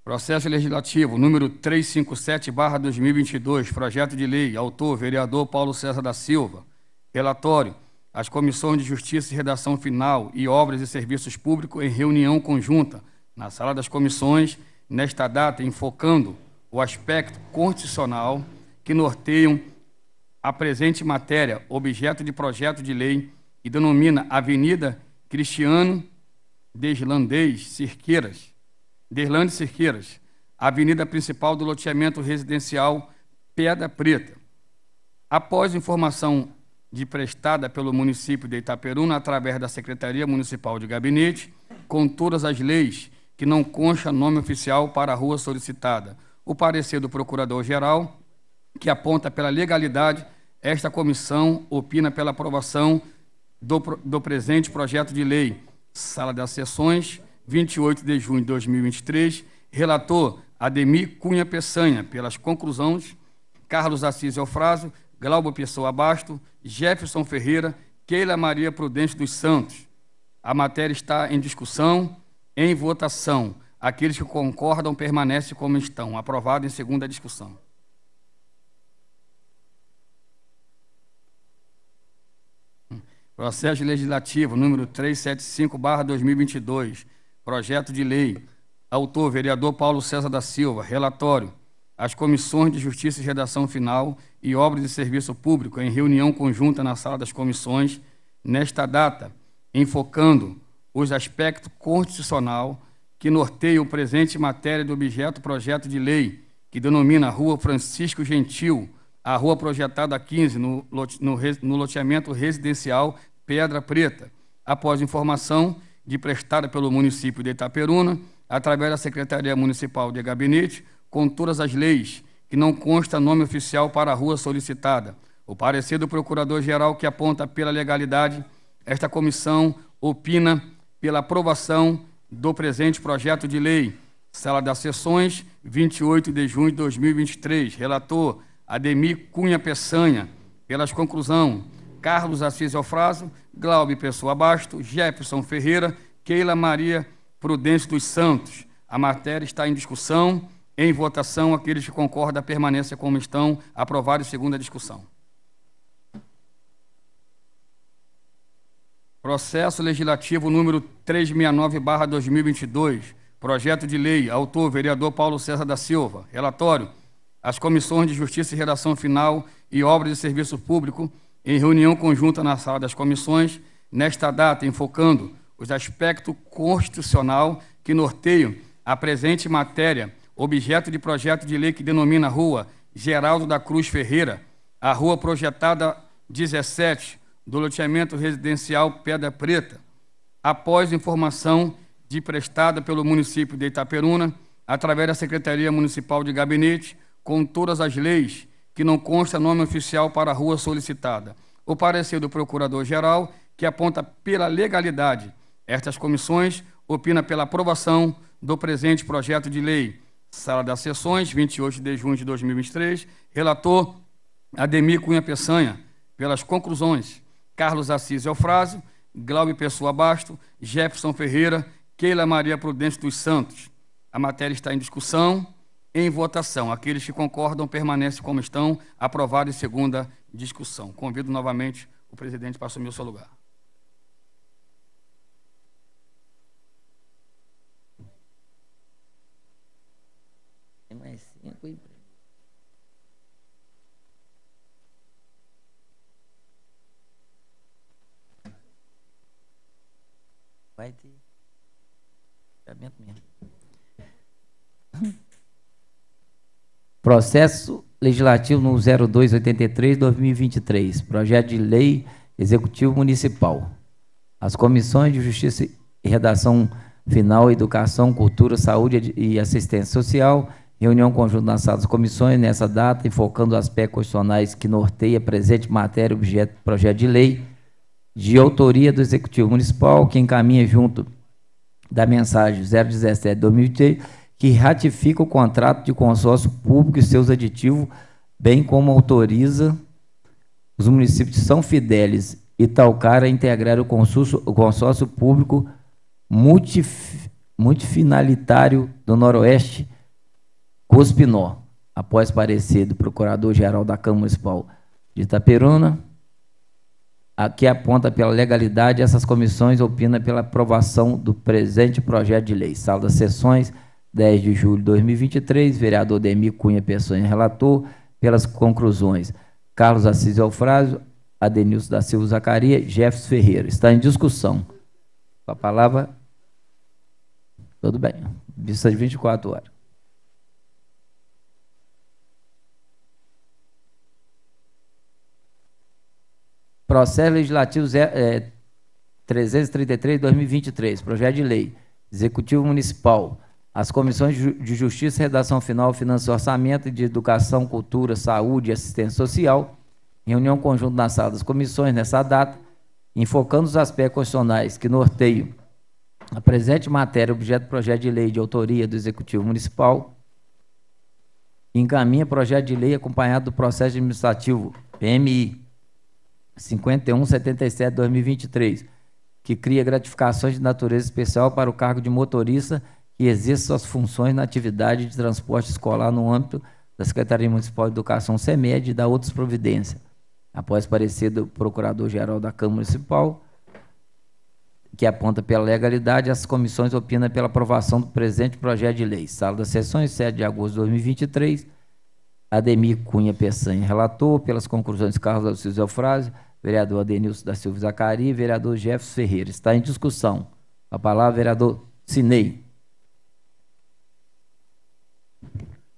Processo Legislativo número 357/2022, projeto de lei, autor vereador Paulo César da Silva. Relatório as comissões de Justiça e Redação Final e Obras e Serviços Públicos em reunião conjunta na sala das comissões, nesta data, enfocando o aspecto constitucional que norteiam a presente matéria, objeto de projeto de lei, e denomina Avenida Cristiano Deslandês Cirqueiras, Deslandes Cirqueiras, avenida principal do loteamento residencial Pedra Preta. Após informação de prestada pelo município de Itaperuna através da Secretaria Municipal de Gabinete, com todas as leis que não consta nome oficial para a rua solicitada. O parecer do Procurador-Geral, que aponta pela legalidade, esta comissão opina pela aprovação do, do presente projeto de lei. Sala das Sessões, 28 de junho de 2023. Relator Ademir Cunha Peçanha, pelas conclusões. Carlos Assis Eufrásio, Glauber Pessoa Basto, Jefferson Ferreira, Keila Maria Prudente dos Santos. A matéria está em discussão, em votação. Aqueles que concordam permanecem como estão. Aprovado em segunda discussão. Processo Legislativo número 375/2022. Projeto de lei. Autor vereador Paulo César da Silva. Relatório as comissões de Justiça e Redação Final e Obras de Serviço Público em reunião conjunta na Sala das Comissões nesta data, enfocando os aspectos constitucional que norteia o presente matéria do objeto projeto de lei que denomina a Rua Francisco Gentil, a rua projetada 15 no, no, no loteamento residencial Pedra Preta, após informação de prestada pelo município de Itaperuna, através da Secretaria Municipal de Gabinete, com todas as leis, que não consta nome oficial para a rua solicitada. O parecer do Procurador-Geral que aponta pela legalidade, esta comissão opina pela aprovação do presente projeto de lei. Sala das Sessões, 28 de junho de 2023. Relator Ademir Cunha Peçanha. Pelas conclusão, Carlos Assis Alfraso, Glaube Pessoa Basto, Jefferson Ferreira, Keila Maria Prudêncio dos Santos. A matéria está em discussão. Em votação, aqueles que concordam, permaneça como estão. Aprovado, segunda discussão. Processo Legislativo número 369-2022. Projeto de lei. Autor, vereador Paulo César da Silva. Relatório. As comissões de Justiça e Redação Final e Obras de Serviço Público, em reunião conjunta na sala das comissões, nesta data, enfocando os aspectos constitucional que norteiam a presente matéria objeto de projeto de lei que denomina Rua Geraldo da Cruz Ferreira, a rua projetada 17 do loteamento residencial Pedra Preta, após informação de prestada pelo município de Itaperuna, através da Secretaria Municipal de Gabinete, com todas as leis que não consta nome oficial para a rua solicitada. O parecer do Procurador-Geral, que aponta pela legalidade. Estas comissões opina pela aprovação do presente projeto de lei Sala das Sessões, 28 de junho de 2023. Relator Ademir Cunha Peçanha. Pelas conclusões, Carlos Assis Eufrásio, Glaube Pessoa Basto, Jefferson Ferreira, Keila Maria Prudente dos Santos. A matéria está em discussão, em votação. Aqueles que concordam permanecem como estão, aprovado em segunda discussão. Convido novamente o presidente para assumir o seu lugar. É mais assim, é cinco empregos. Vai ter pagamento mesmo. [coughs] Processo Legislativo no 0283-2023, Projeto de Lei Executivo Municipal. As Comissões de Justiça e Redação Final, Educação, Cultura, Saúde e Assistência Social Reunião conjunta na sala das comissões, nessa data, enfocando os aspectos constitucionais que norteia presente matéria, objeto, projeto de lei, de autoria do Executivo Municipal, que encaminha junto da mensagem 017-2003, que ratifica o contrato de consórcio público e seus aditivos, bem como autoriza os municípios de São Fidélis e Talcara a integrar o consórcio, o consórcio público multif, multifinalitário do Noroeste, Cuspinó, após parecer do Procurador-Geral da Câmara Municipal de Itaperuna, que aponta pela legalidade, essas comissões opina pela aprovação do presente projeto de lei. Sala das sessões, 10 de julho de 2023, vereador Demi Cunha Peçanha, relator, pelas conclusões. Carlos Assis Eufrásio, Adenilson da Silva Zacaria, Jefferson Ferreira. Está em discussão. Com a palavra. Tudo bem. Vista de 24 horas. Processo Legislativo 333 2023, é, projeto de lei, Executivo Municipal, as comissões de Justiça, Redação Final, Finanças e Orçamento, de Educação, Cultura, Saúde e Assistência Social, reunião conjunta na sala das comissões nessa data, enfocando os aspectos constitucionais que norteiam a presente matéria, objeto do projeto de lei de autoria do Executivo Municipal, encaminha projeto de lei acompanhado do processo administrativo PMI 5177 2023, que cria gratificações de natureza especial para o cargo de motorista que exerce suas funções na atividade de transporte escolar no âmbito da Secretaria Municipal de Educação SEMED e da outras providências. Após parecer do Procurador-Geral da Câmara Municipal, que aponta pela legalidade, as comissões opinam pela aprovação do presente projeto de lei. Sala das sessões, 7 de agosto de 2023. Ademir Cunha Peçanha, relator, pelas conclusões Carlos Alciso Eufrásio, vereador Adenilson da Silva Zacari e vereador Jefferson Ferreira. Está em discussão. A palavra, vereador Sinei.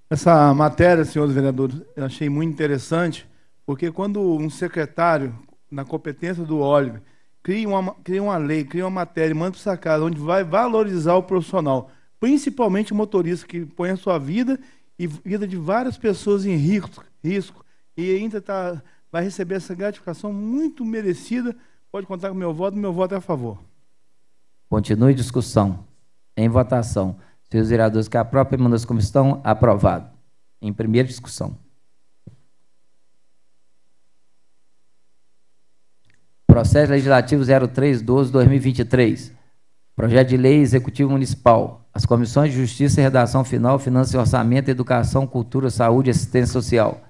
Essa matéria, senhores vereadores, eu achei muito interessante, porque quando um secretário, na competência do óleo, cria uma, cria uma lei, cria uma matéria, manda para essa casa, onde vai valorizar o profissional, principalmente o motorista, que põe a sua vida e vida de várias pessoas em risco, risco e ainda está vai receber essa gratificação muito merecida. Pode contar com meu voto, meu voto é a favor. Continue discussão. Em votação. Senhores vereadores, que a própria emenda da comissão, aprovado. Em primeira discussão. Processo Legislativo 0312-2023. Projeto de Lei Executivo Municipal. As Comissões de Justiça e Redação Final, Finanças e Orçamento, Educação, Cultura, Saúde e Assistência Social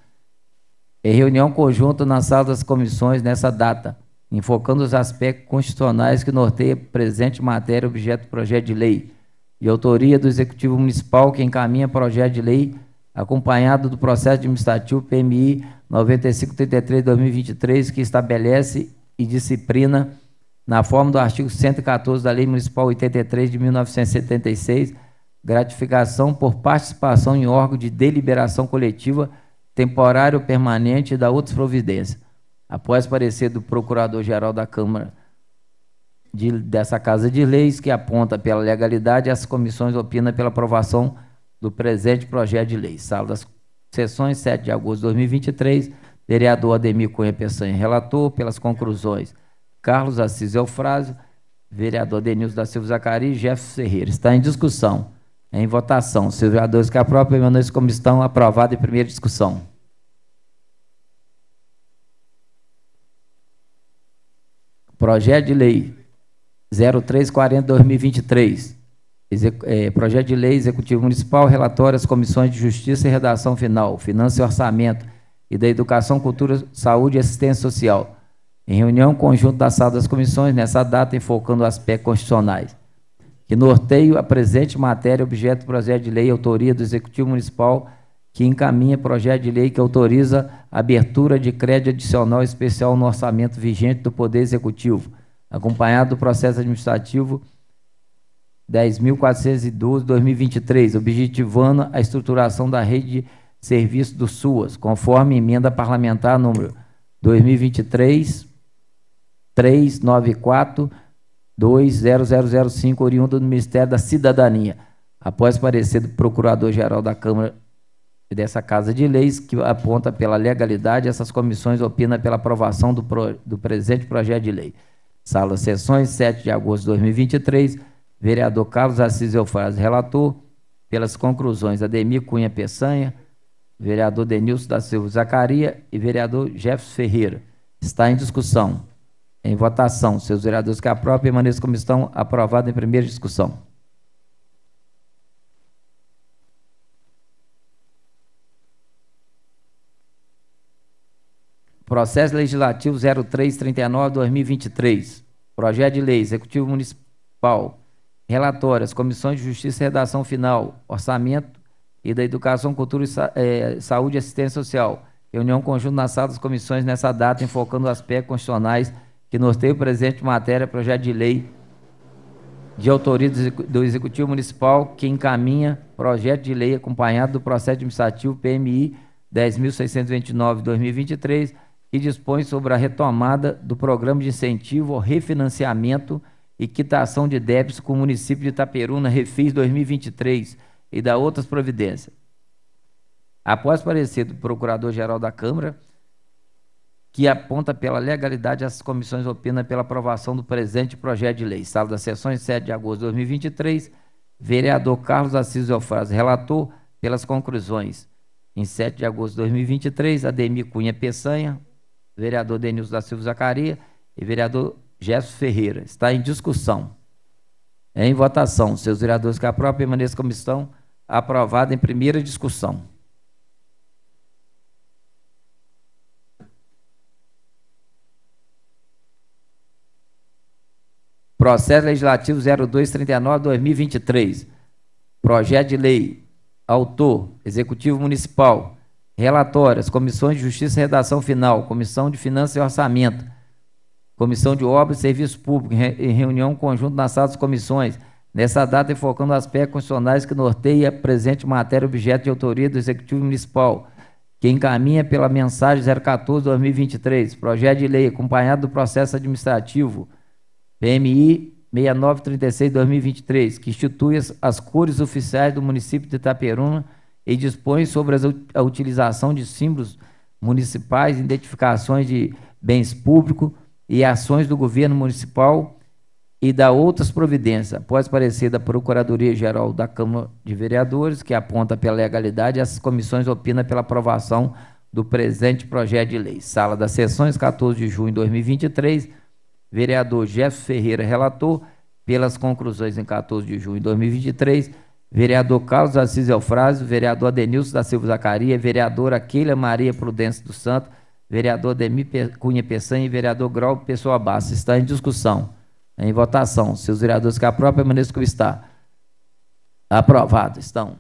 em reunião conjunta na sala das comissões nessa data, enfocando os aspectos constitucionais que a presente matéria objeto do projeto de lei, e autoria do Executivo Municipal que encaminha projeto de lei acompanhado do processo administrativo PMI 9533-2023 que estabelece e disciplina na forma do artigo 114 da Lei Municipal 83 de 1976, gratificação por participação em órgão de deliberação coletiva temporário permanente e da outras providências. Após parecer do Procurador-Geral da Câmara de, dessa Casa de Leis, que aponta pela legalidade, as comissões opinam pela aprovação do presente projeto de lei. Sala das sessões, 7 de agosto de 2023, vereador Ademir Cunha Peçanha, relator, pelas conclusões, Carlos Assis Eufrásio, vereador Denilson da Silva Zacari e Jeff Ferreira. Está em discussão. Em votação, se os vereadores que aprovam, permaneçam como estão, aprovado em primeira discussão. Projeto de Lei 0340-2023. É, projeto de Lei Executivo Municipal, relatório às Comissões de Justiça e Redação Final, Finança e Orçamento e da Educação, Cultura, Saúde e Assistência Social. Em reunião conjunto da sala das comissões, nessa data, enfocando aspectos constitucionais que norteia a presente matéria, objeto do projeto de lei, autoria do Executivo Municipal, que encaminha projeto de lei que autoriza a abertura de crédito adicional especial no orçamento vigente do Poder Executivo, acompanhado do processo administrativo 10.412-2023, objetivando a estruturação da rede de serviço do SUAS, conforme emenda parlamentar número 2023 394 20005, oriundo do Ministério da Cidadania, após parecer do Procurador-Geral da Câmara dessa Casa de Leis, que aponta pela legalidade, essas comissões opinam pela aprovação do, pro, do presente projeto de lei. Sala Sessões, 7 de agosto de 2023, vereador Carlos Assis Eufrásio, relator, pelas conclusões Ademir Cunha Peçanha, vereador Denilson da Silva Zacaria e vereador Jefferson Ferreira. Está em discussão. Em votação, seus vereadores que aprovam, permaneçam como estão, aprovado em primeira discussão. Processo Legislativo 0339-2023. Projeto de Lei Executivo Municipal. Relatórias, Comissões de Justiça e Redação Final, Orçamento e da Educação, Cultura e Sa eh, Saúde e Assistência Social. Reunião conjunta na sala das comissões nessa data, enfocando aspectos constitucionais que nos tem o presente matéria, projeto de lei de autoria do Executivo Municipal que encaminha projeto de lei acompanhado do processo administrativo PMI 10.629-2023 e dispõe sobre a retomada do programa de incentivo ao refinanciamento e quitação de débitos com o município de Itaperuna Refis 2023 e da outras providências. Após parecer do Procurador-Geral da Câmara, que aponta pela legalidade as comissões opina pela aprovação do presente projeto de lei. Sala das sessões, 7 de agosto de 2023, vereador Carlos Assis Eufrásio, relator, pelas conclusões. Em 7 de agosto de 2023, Ademir Cunha Peçanha, vereador Denilson da Silva Zacaria e vereador Gerson Ferreira. Está em discussão. É em votação. Seus vereadores que aprovam, permaneça comissão aprovada em primeira discussão. Processo Legislativo 0239-2023. Projeto de lei. Autor, Executivo Municipal. Relatórias, Comissões de Justiça e Redação Final, Comissão de Finanças e Orçamento, Comissão de Obras e Serviços Públicos, em reunião conjunta na sala das comissões, nessa data enfocando aspectos constitucionais que norteia presente matéria objeto de autoria do Executivo Municipal, que encaminha pela mensagem 014-2023, projeto de lei acompanhado do processo administrativo PMI 6936-2023, que institui as, as, cores oficiais do município de Itaperuna e dispõe sobre as, a utilização de símbolos municipais, identificações de bens públicos e ações do governo municipal e da outras providências, após parecer da Procuradoria-Geral da Câmara de Vereadores, que aponta pela legalidade, as comissões opinam pela aprovação do presente projeto de lei. Sala das Sessões, 14 de junho de 2023, Vereador Jefferson Ferreira, relator, pelas conclusões em 14 de junho de 2023. Vereador Carlos Assis Eufrásio, vereador Adenilson da Silva Zacaria, vereadora Keila Maria Prudência do Santo, vereador Demi Cunha Peçanha e vereador Grau Pessoa Bassa. Está em discussão, em votação. Se os vereadores que aprovam, permaneçam como está. Aprovado. Estão.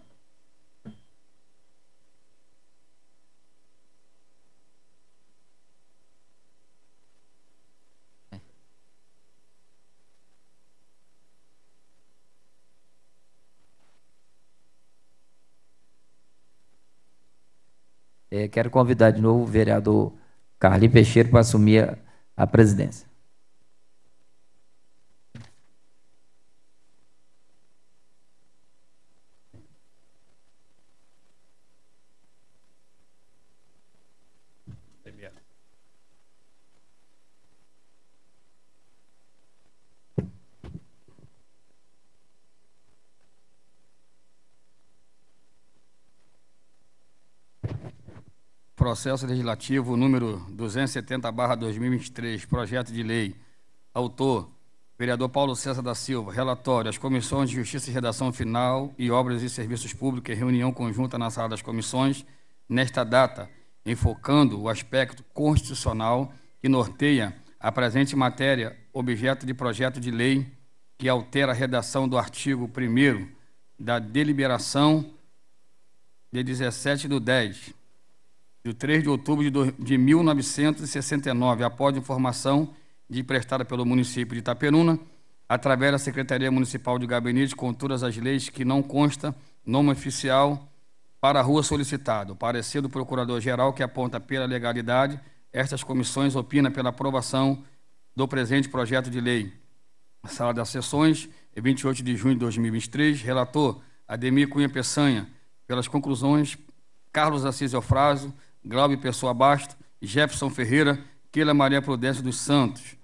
É, quero convidar de novo o vereador Carli Peixeiro para assumir a, a presidência. processo legislativo número 270-2023, projeto de lei, autor, vereador Paulo César da Silva, relatório, as comissões de Justiça e Redação Final e Obras e Serviços Públicos em reunião conjunta na sala das comissões, nesta data, enfocando o aspecto constitucional que norteia a presente matéria, objeto de projeto de lei que altera a redação do artigo 1 da deliberação de 17 do 10 de 3 de outubro de 1969, após informação de prestada pelo município de Itaperuna, através da Secretaria Municipal de Gabinete, com todas as leis que não consta nome oficial para a rua solicitado. Parecer do Procurador-Geral que aponta pela legalidade, estas comissões opina pela aprovação do presente projeto de lei. Sala das Sessões, 28 de junho de 2023, relator Ademir Cunha Peçanha, pelas conclusões, Carlos Assis Eufrásio, Glaube Pessoa Basta, Jefferson Ferreira, Keila Maria Prudência dos Santos.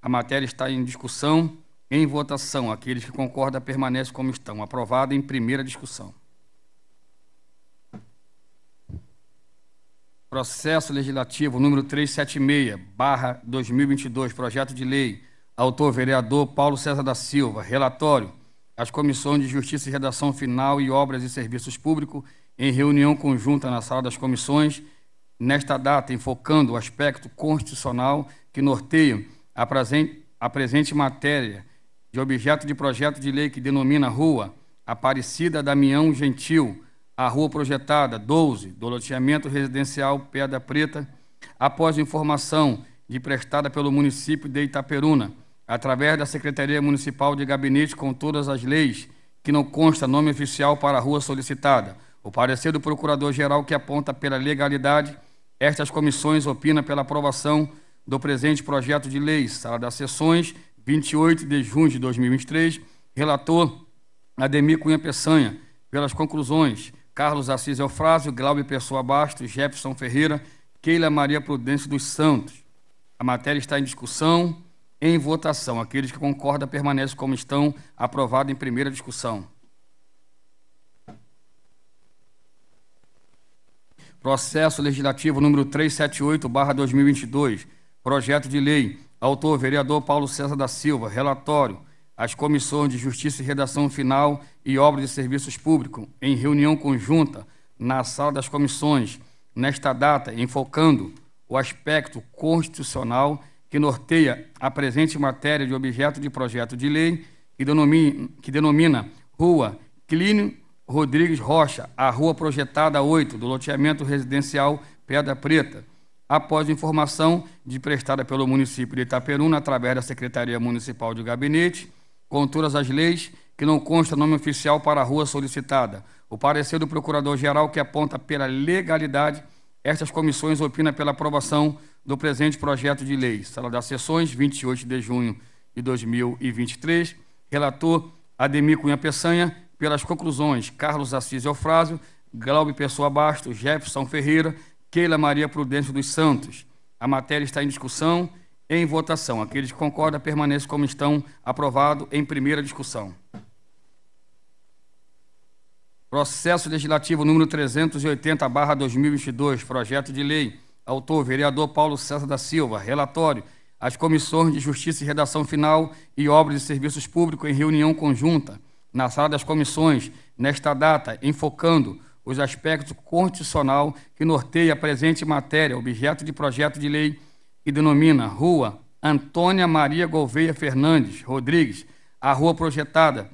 A matéria está em discussão, em votação. Aqueles que concordam permanecem como estão. Aprovada em primeira discussão. Processo Legislativo número 376, barra 2022, projeto de lei. Autor, vereador Paulo César da Silva. Relatório. As comissões de Justiça e Redação Final e Obras e Serviços Públicos, em reunião conjunta na sala das comissões, nesta data, enfocando o aspecto constitucional que norteia a presente, a presente matéria de objeto de projeto de lei que denomina Rua Aparecida Damião Gentil, a rua projetada 12 do loteamento residencial Pedra Preta, após informação de prestada pelo município de Itaperuna, através da Secretaria Municipal de Gabinete com todas as leis, que não consta nome oficial para a rua solicitada. O parecer do Procurador-Geral que aponta pela legalidade estas comissões opinam pela aprovação do presente projeto de lei, sala das sessões, 28 de junho de 2023, relator Ademir Cunha Peçanha, pelas conclusões, Carlos Assis Eufrásio, Glaube Pessoa Bastos, Jefferson Ferreira, Keila Maria Prudência dos Santos. A matéria está em discussão, em votação. Aqueles que concordam permanecem como estão, aprovado em primeira discussão. Processo Legislativo número 378/2022, projeto de lei, autor vereador Paulo César da Silva, relatório as comissões de Justiça e Redação Final e Obras de Serviços Públicos, em reunião conjunta na sala das comissões, nesta data, enfocando o aspecto constitucional que norteia a presente matéria de objeto de projeto de lei que denomina, que denomina Rua Clínio Rodrigues Rocha, a rua projetada 8, do loteamento residencial Pedra Preta, após informação de prestada pelo município de Itaperuna através da Secretaria Municipal de Gabinete, com todas as leis que não consta nome oficial para a rua solicitada. O parecer do Procurador-Geral que aponta pela legalidade estas comissões opina pela aprovação do presente projeto de lei. Sala das sessões, 28 de junho de 2023. Relator Ademir Cunha Peçanha pelas conclusões Carlos Assis Eufrásio, Glaube Pessoa Bastos, Jefferson Ferreira, Keila Maria Prudêncio dos Santos. A matéria está em discussão, em votação. Aqueles que concordam permaneçam como estão, aprovado em primeira discussão. Processo Legislativo número 380, barra 2022, projeto de lei. Autor, vereador Paulo César da Silva. Relatório, as comissões de Justiça e Redação Final e Obras e Serviços Públicos em reunião conjunta na sala das comissões, nesta data, enfocando os aspectos constitucional que norteia a presente matéria, objeto de projeto de lei que denomina Rua Antônia Maria Gouveia Fernandes Rodrigues, a rua projetada,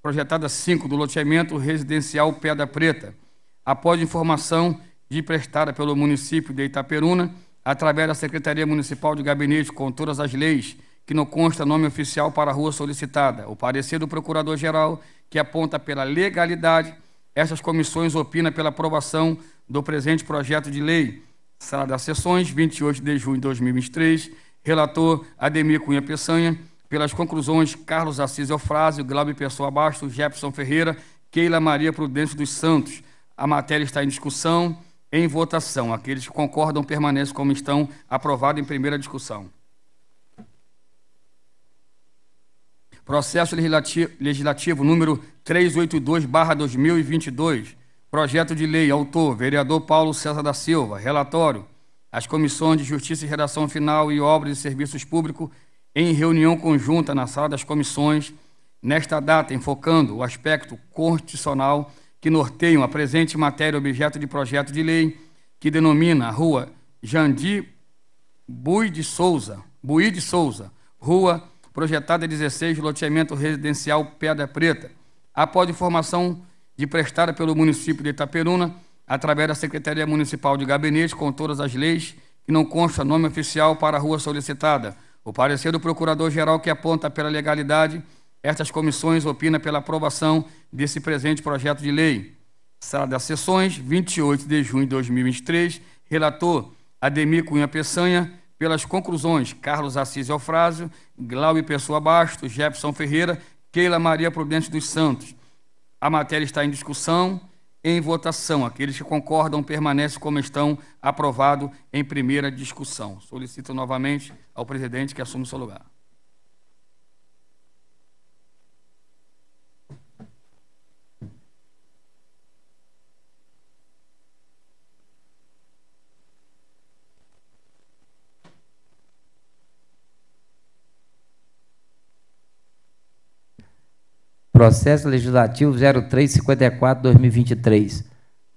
projetada 5 do loteamento residencial Pedra Preta, após informação de prestada pelo município de Itaperuna, através da Secretaria Municipal de Gabinete com todas as leis que não consta nome oficial para a rua solicitada. O parecer do Procurador-Geral, que aponta pela legalidade, essas comissões opina pela aprovação do presente projeto de lei. Sala das Sessões, 28 de junho de 2023. Relator Ademir Cunha Peçanha. Pelas conclusões, Carlos Assis Eufrásio, Glaube Pessoa Bastos, Jefferson Ferreira, Keila Maria Prudêncio dos Santos. A matéria está em discussão, em votação. Aqueles que concordam permanecem como estão, aprovado em primeira discussão. Processo Legislativo número 382-2022. Projeto de lei, autor, vereador Paulo César da Silva. Relatório. As comissões de Justiça e Redação Final e Obras e Serviços Públicos, em reunião conjunta na sala das comissões, nesta data, enfocando o aspecto constitucional que norteiam a presente matéria objeto de projeto de lei, que denomina a Rua Jandir Bui de Souza, Bui de Souza, Rua projetada 16, loteamento residencial Pedra Preta. Após informação de prestada pelo município de Itaperuna, através da Secretaria Municipal de Gabinete, com todas as leis, que não consta nome oficial para a rua solicitada. O parecer do Procurador-Geral que aponta pela legalidade, estas comissões opina pela aprovação desse presente projeto de lei. Sala das sessões, 28 de junho de 2023, relator Ademir Cunha Peçanha, pelas conclusões, Carlos Assis Eufrásio, e Pessoa Bastos, Jefferson Ferreira, Keila Maria Prudente dos Santos. A matéria está em discussão, em votação. Aqueles que concordam permanecem como estão, aprovado em primeira discussão. Solicito novamente ao presidente que assuma o seu lugar. Processo Legislativo 0354-2023,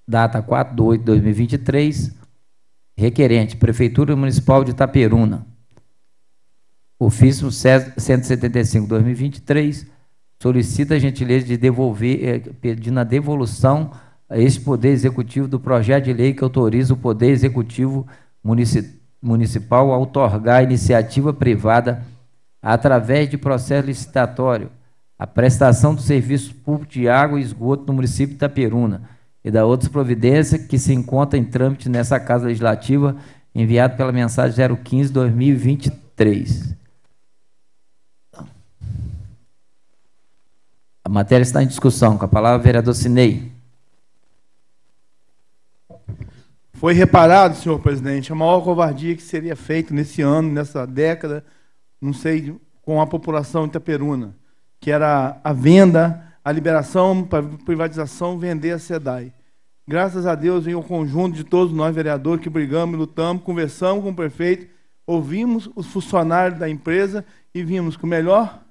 data 4 de 8 de 2023, requerente, Prefeitura Municipal de Itaperuna. Ofício 175-2023, solicita a gentileza de devolver, eh, pedindo a devolução a esse Poder Executivo do projeto de lei que autoriza o Poder Executivo Municipal municipal a outorgar iniciativa privada através de processo licitatório a prestação do serviço público de água e esgoto no município de Itaperuna e da outra providência que se encontra em trâmite nessa Casa Legislativa, enviado pela mensagem 015-2023. A matéria está em discussão. Com a palavra, vereador Sinei. Foi reparado, senhor presidente, a maior covardia que seria feita nesse ano, nessa década, não sei, com a população itaperuna que era a venda, a liberação, a privatização, vender a SEDAI. Graças a Deus, em um conjunto de todos nós, vereadores, que brigamos, lutamos, conversamos com o prefeito, ouvimos os funcionários da empresa e vimos que o melhor,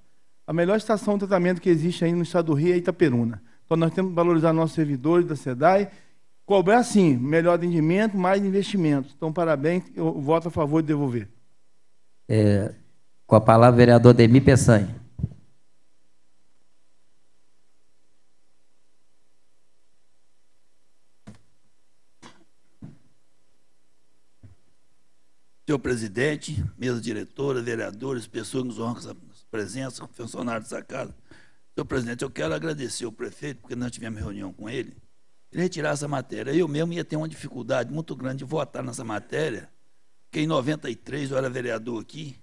a melhor estação de tratamento que existe aí no estado do Rio é Itaperuna. Então nós temos que valorizar nossos servidores da SEDAI, cobrar sim, melhor atendimento, mais investimento. Então parabéns, eu voto a favor de devolver. É, com a palavra, vereador Demi Peçanha. senhor presidente, mesa diretora, vereadores, pessoas nos honram com a presença, funcionários da casa. Senhor presidente, eu quero agradecer ao prefeito, porque nós tivemos reunião com ele, ele retirar essa matéria. Eu mesmo ia ter uma dificuldade muito grande de votar nessa matéria, porque em 93 eu era vereador aqui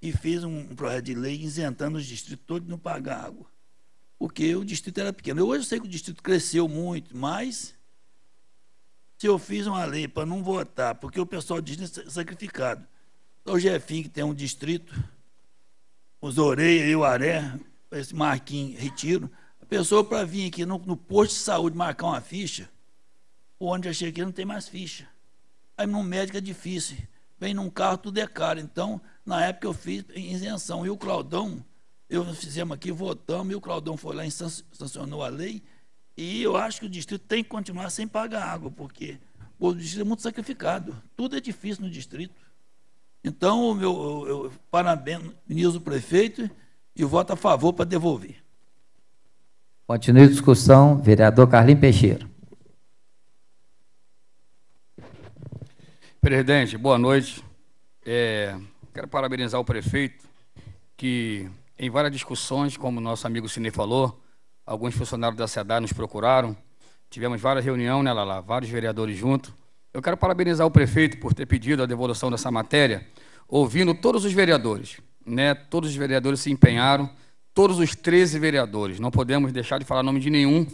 e fiz um, um projeto de lei isentando os distritos todos de não pagar água, porque o distrito era pequeno. Eu hoje sei que o distrito cresceu muito, mas se eu fiz uma lei para não votar, porque o pessoal diz é sacrificado. Então, o Jefim, que tem um distrito, os Oreia e o Aré, esse Marquinhos Retiro, a pessoa para vir aqui no, no, posto de saúde marcar uma ficha, o ônibus já chega aqui não tem mais ficha. Aí no médico é difícil, vem num carro tudo é caro. Então, na época eu fiz isenção. E o Claudão, eu fizemos aqui, votamos, e o Claudão foi lá e sancionou a lei, e eu acho que o distrito tem que continuar sem pagar água, porque o distrito é muito sacrificado. Tudo é difícil no distrito. Então, eu, eu, eu parabenizo o prefeito e voto a favor para devolver. Continue a discussão, vereador Carlinhos Peixeira. Presidente, boa noite. É, quero parabenizar o prefeito, que em várias discussões, como nosso amigo Cine falou, alguns funcionários da SEDAR nos procuraram. Tivemos várias reuniões, né, lá Vários vereadores juntos. Eu quero parabenizar o prefeito por ter pedido a devolução dessa matéria, ouvindo todos os vereadores. Né? Todos os vereadores se empenharam, todos os 13 vereadores. Não podemos deixar de falar nome de nenhum,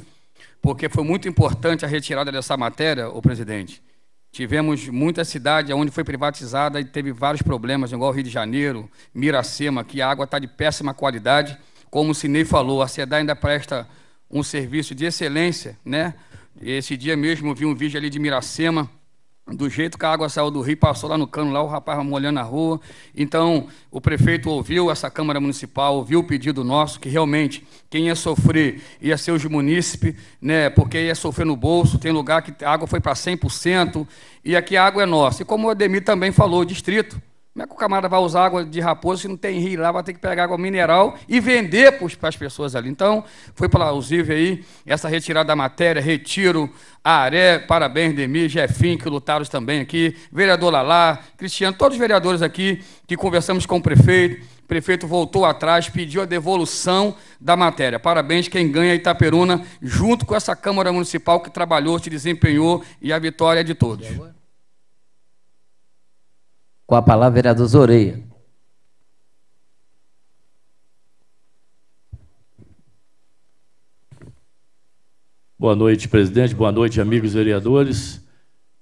porque foi muito importante a retirada dessa matéria, o presidente. Tivemos muita cidade onde foi privatizada e teve vários problemas, igual Rio de Janeiro, Miracema, que a água está de péssima qualidade como o Sinei falou, a SEDA ainda presta um serviço de excelência, né? Esse dia mesmo vi um vídeo ali de Miracema, do jeito que a água saiu do rio, passou lá no cano, lá o rapaz molhando na rua. Então, o prefeito ouviu essa Câmara Municipal, ouviu o pedido nosso, que realmente quem ia sofrer ia ser os munícipes, né, porque ia sofrer no bolso. Tem lugar que a água foi para 100%, e aqui a água é nossa. E como o Ademir também falou, o distrito. Como é que o camarada vai usar água de raposa se não tem rio lá, vai ter que pegar água mineral e vender para as pessoas ali? Então, foi plausível aí essa retirada da matéria, retiro, Aré, parabéns, Demir, Jefim, que lutaram também aqui, vereador Lalá, Cristiano, todos os vereadores aqui que conversamos com o prefeito, o prefeito voltou atrás, pediu a devolução da matéria. Parabéns quem ganha é Itaperuna, junto com essa Câmara Municipal que trabalhou, se desempenhou e a vitória é de todos. Com a palavra, vereador Zoreia. Boa noite, presidente. Boa noite, amigos vereadores.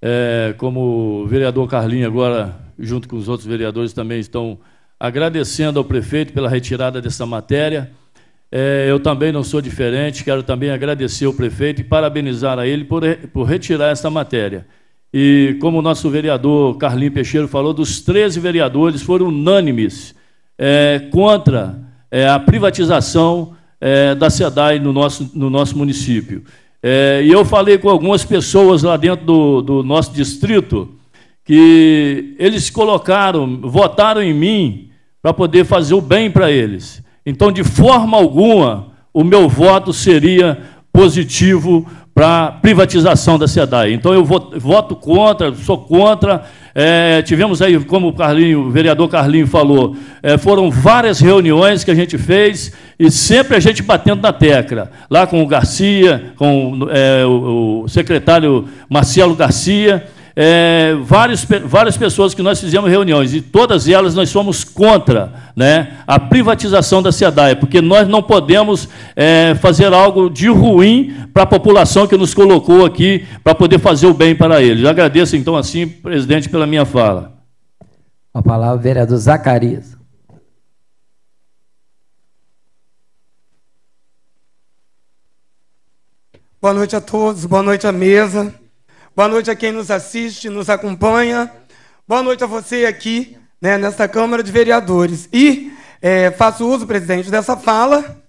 É, como o vereador Carlinho agora, junto com os outros vereadores, também estão agradecendo ao prefeito pela retirada dessa matéria. É, eu também não sou diferente, quero também agradecer ao prefeito e parabenizar a ele por, por retirar essa matéria. E como o nosso vereador Carlinho Peixeiro falou, dos 13 vereadores foram unânimes é, contra é, a privatização é, da SEDAI no nosso, no nosso município. É, e eu falei com algumas pessoas lá dentro do, do nosso distrito que eles colocaram, votaram em mim para poder fazer o bem para eles. Então, de forma alguma, o meu voto seria positivo para privatização da SEDAI. Então eu voto, contra, sou contra. É, tivemos aí, como o, Carlinho, o vereador Carlinho falou, é, foram várias reuniões que a gente fez e sempre a gente batendo na tecla. Lá com o Garcia, com é, o, o secretário Marcelo Garcia, é, várias pessoas que nós fizemos reuniões, e todas elas nós somos contra né, a privatização da SEDAE, porque nós não podemos é, fazer algo de ruim para a população que nos colocou aqui para poder fazer o bem para eles. agradeço, então, assim, presidente, pela minha fala. A palavra, vereador Zacarias. Boa noite a todos, boa noite à mesa. Boa noite a quem nos assiste, nos acompanha. Boa noite a você aqui, né, nesta Câmara de Vereadores. E é, faço uso, presidente, dessa fala,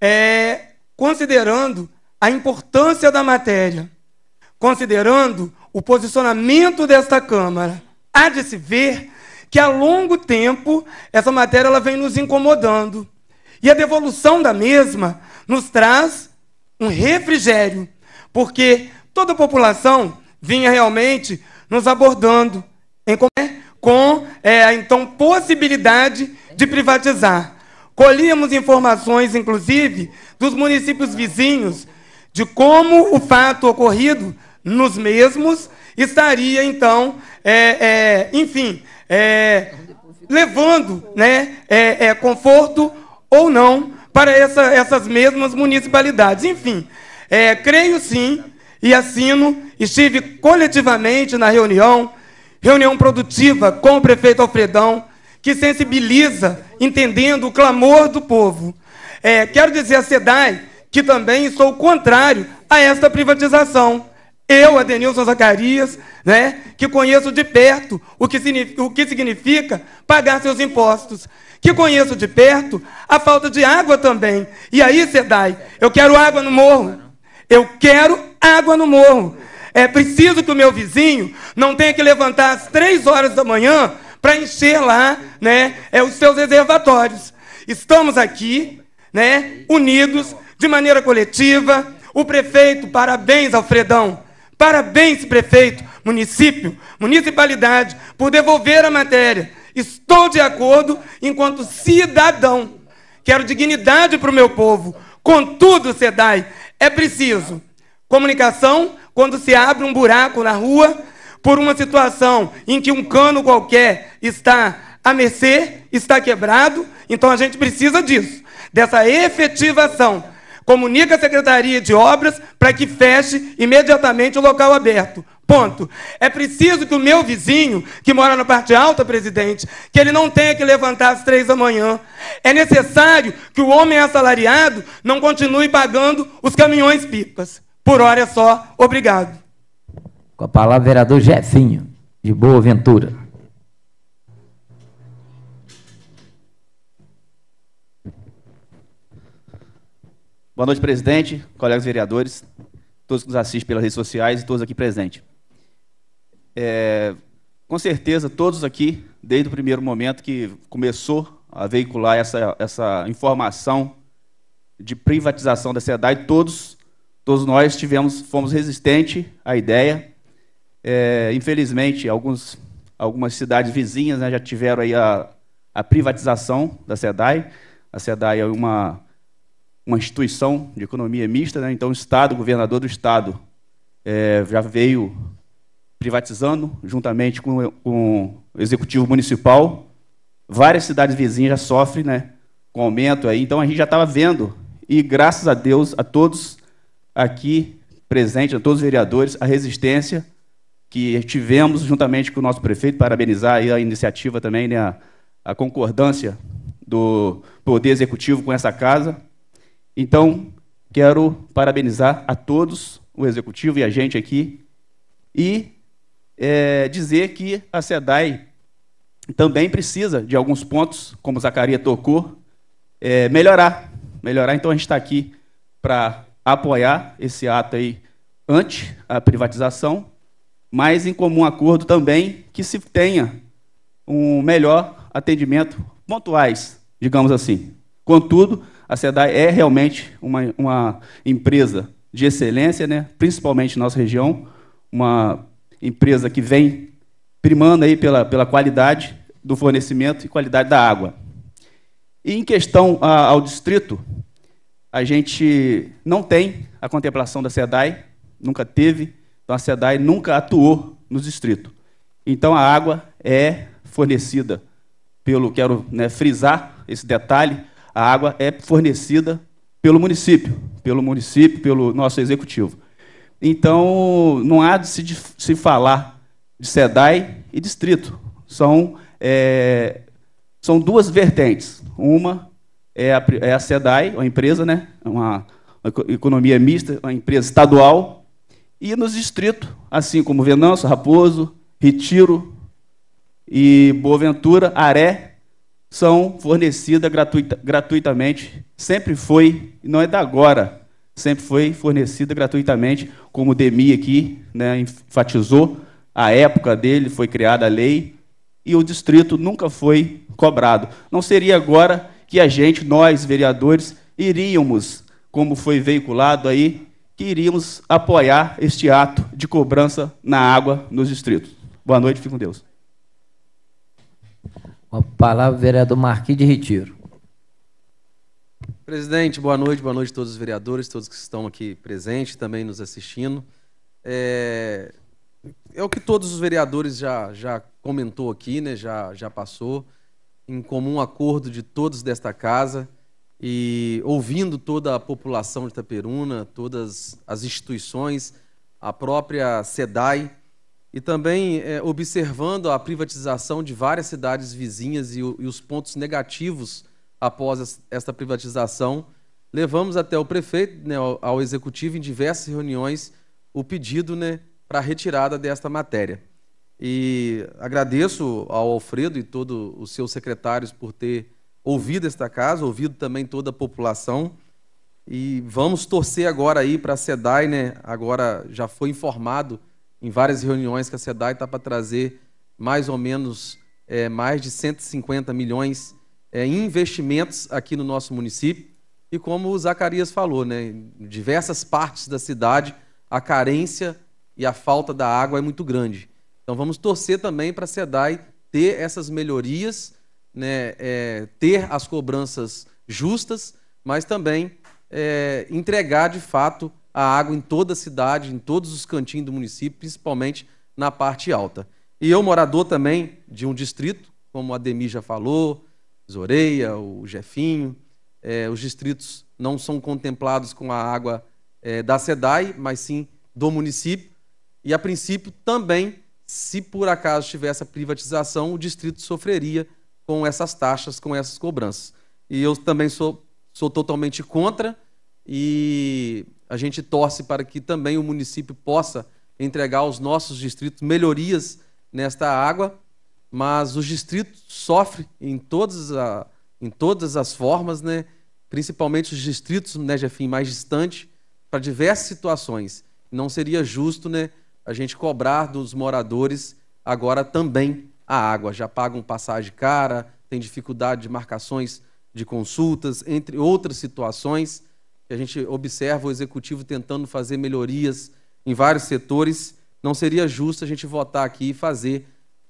é, considerando a importância da matéria, considerando o posicionamento desta Câmara. Há de se ver que há longo tempo essa matéria ela vem nos incomodando. E a devolução da mesma nos traz um refrigério, porque Toda a população vinha realmente nos abordando em, né? com é, a então possibilidade de privatizar. Colhíamos informações, inclusive, dos municípios vizinhos de como o fato ocorrido nos mesmos estaria, então, é, é, enfim, é, levando né, é, é, conforto ou não para essa, essas mesmas municipalidades. Enfim, creio sim e assino, estive coletivamente na reunião, reunião produtiva com o prefeito Alfredão, que sensibiliza, entendendo o clamor do povo. É, quero dizer à SEDAI que também sou contrário a esta privatização. Eu, Adenilson Zacarias, né, que conheço de perto o que, o que significa pagar seus impostos, que conheço de perto a falta de água também. E aí, SEDAI, eu quero água no morro. Eu quero água no morro. É preciso que o meu vizinho não tenha que levantar às três horas da manhã para encher lá né, é, os seus reservatórios. Estamos aqui, né, unidos, de maneira coletiva. O prefeito, parabéns, Alfredão. Parabéns, prefeito, município, municipalidade, por devolver a matéria. Estou de acordo enquanto cidadão. Quero dignidade para o meu povo. Contudo, Sedai, é preciso comunicação quando se abre um buraco na rua por uma situação em que um cano qualquer está a mercê, está quebrado, então a gente precisa disso, dessa efetivação. Comunica a Secretaria de Obras para que feche imediatamente o local aberto. Ponto. É preciso que o meu vizinho, que mora na parte alta, presidente, que ele não tenha que levantar às três da manhã. É necessário que o homem assalariado não continue pagando os caminhões pipas. Por hora é só. Obrigado. Com a palavra, vereador Jefinho, de Boa Ventura. Boa noite, presidente, colegas vereadores, todos que nos assistem pelas redes sociais e todos aqui presentes. É, com certeza, todos aqui, desde o primeiro momento que começou a veicular essa, essa informação de privatização da SEDAI, todos, todos nós tivemos, fomos resistentes à ideia. É, infelizmente, alguns, algumas cidades vizinhas né, já tiveram aí a, a privatização da SEDAI. A SEDAI é uma, uma instituição de economia mista, né? então o Estado, o governador do Estado, é, já veio privatizando, juntamente com, com o executivo municipal. Várias cidades vizinhas já sofrem né, com aumento aí, então a gente já estava vendo. E graças a Deus, a todos aqui presentes, a todos os vereadores, a resistência que tivemos juntamente com o nosso prefeito, parabenizar aí a iniciativa também, né, a, a concordância do Poder Executivo com essa casa. Então, quero parabenizar a todos, o Executivo e a gente aqui, e é, dizer que a SEDAI também precisa de alguns pontos, como Zacaria tocou, é, melhorar. Melhorar, então a gente está aqui para apoiar esse ato aí ante a privatização, mas em comum acordo também que se tenha um melhor atendimento pontuais, digamos assim. Contudo, a SEDAI é realmente uma, uma empresa de excelência, né? principalmente na nossa região, uma empresa que vem primando aí pela, pela qualidade do fornecimento e qualidade da água. E em questão a, ao distrito, a gente não tem a contemplação da SEDAI, nunca teve, então a SEDAI nunca atuou no distrito. Então a água é fornecida pelo, quero né, frisar esse detalhe, a água é fornecida pelo município, pelo município, pelo nosso executivo. Então, não há de se, de se falar de SEDAI e distrito. São, é, são duas vertentes. Uma é a, é a SEDAI, uma empresa, né? uma, uma economia mista, uma empresa estadual. E nos distritos, assim como Venâncio, Raposo, Retiro e Boa Ventura, Aré, são fornecidas gratuita, gratuitamente. Sempre foi, e não é da agora sempre foi fornecida gratuitamente, como o Demi aqui né, enfatizou, a época dele foi criada a lei e o distrito nunca foi cobrado. Não seria agora que a gente, nós vereadores, iríamos, como foi veiculado aí, que iríamos apoiar este ato de cobrança na água nos distritos. Boa noite, fique com Deus. A palavra, vereador Marquinhos de Retiro. Presidente, boa noite, boa noite a todos os vereadores, todos que estão aqui presentes, também nos assistindo. É, é o que todos os vereadores já, já comentou aqui, né? já, já passou, em comum acordo de todos desta casa e ouvindo toda a população de Itaperuna, todas as instituições, a própria SEDAI, e também é, observando a privatização de várias cidades vizinhas e, e os pontos negativos após esta privatização, levamos até o prefeito, né, ao executivo, em diversas reuniões, o pedido né, para a retirada desta matéria. E agradeço ao Alfredo e todos os seus secretários por ter ouvido esta casa, ouvido também toda a população. E vamos torcer agora aí para a SEDAI, né? Agora já foi informado em várias reuniões que a SEDAI está para trazer mais ou menos é, mais de 150 milhões é, investimentos aqui no nosso município. E como o Zacarias falou, né, em diversas partes da cidade a carência e a falta da água é muito grande. Então vamos torcer também para a SEDAI ter essas melhorias, né, é, ter as cobranças justas, mas também é, entregar de fato a água em toda a cidade, em todos os cantinhos do município, principalmente na parte alta. E eu, morador também de um distrito, como a Demi já falou, Zoreia, o Jefinho. É, os distritos não são contemplados com a água é, da SEDAI, mas sim do município. E, a princípio, também, se por acaso tivesse a privatização, o distrito sofreria com essas taxas, com essas cobranças. E eu também sou, sou totalmente contra e a gente torce para que também o município possa entregar aos nossos distritos melhorias nesta água mas os distritos sofrem em todas, a, em todas as formas, né? principalmente os distritos né, Jefim, mais distantes, para diversas situações. Não seria justo né, a gente cobrar dos moradores agora também a água. Já pagam passagem cara, tem dificuldade de marcações de consultas, entre outras situações a gente observa o executivo tentando fazer melhorias em vários setores. Não seria justo a gente votar aqui e fazer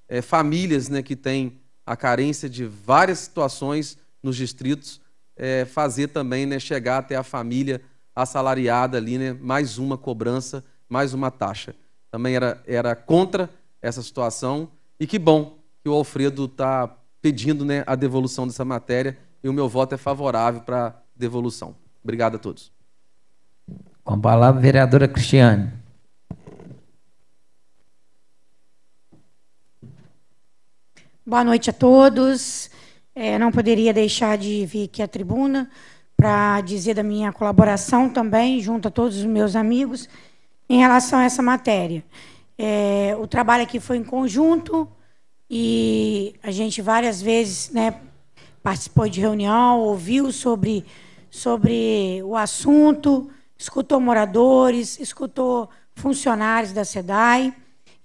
é, famílias né, que têm a carência de várias situações nos distritos, é, fazer também né, chegar até a família assalariada ali, né, mais uma cobrança, mais uma taxa. Também era, era contra essa situação e que bom que o Alfredo está pedindo né, a devolução dessa matéria e o meu voto é favorável para devolução. Obrigado a todos. Com a palavra, vereadora Cristiane. Boa noite a todos. É, não poderia deixar de vir aqui à tribuna para dizer da minha colaboração também, junto a todos os meus amigos, em relação a essa matéria. É, o trabalho aqui foi em conjunto e a gente várias vezes né, participou de reunião, ouviu sobre, sobre o assunto, escutou moradores, escutou funcionários da SEDAI,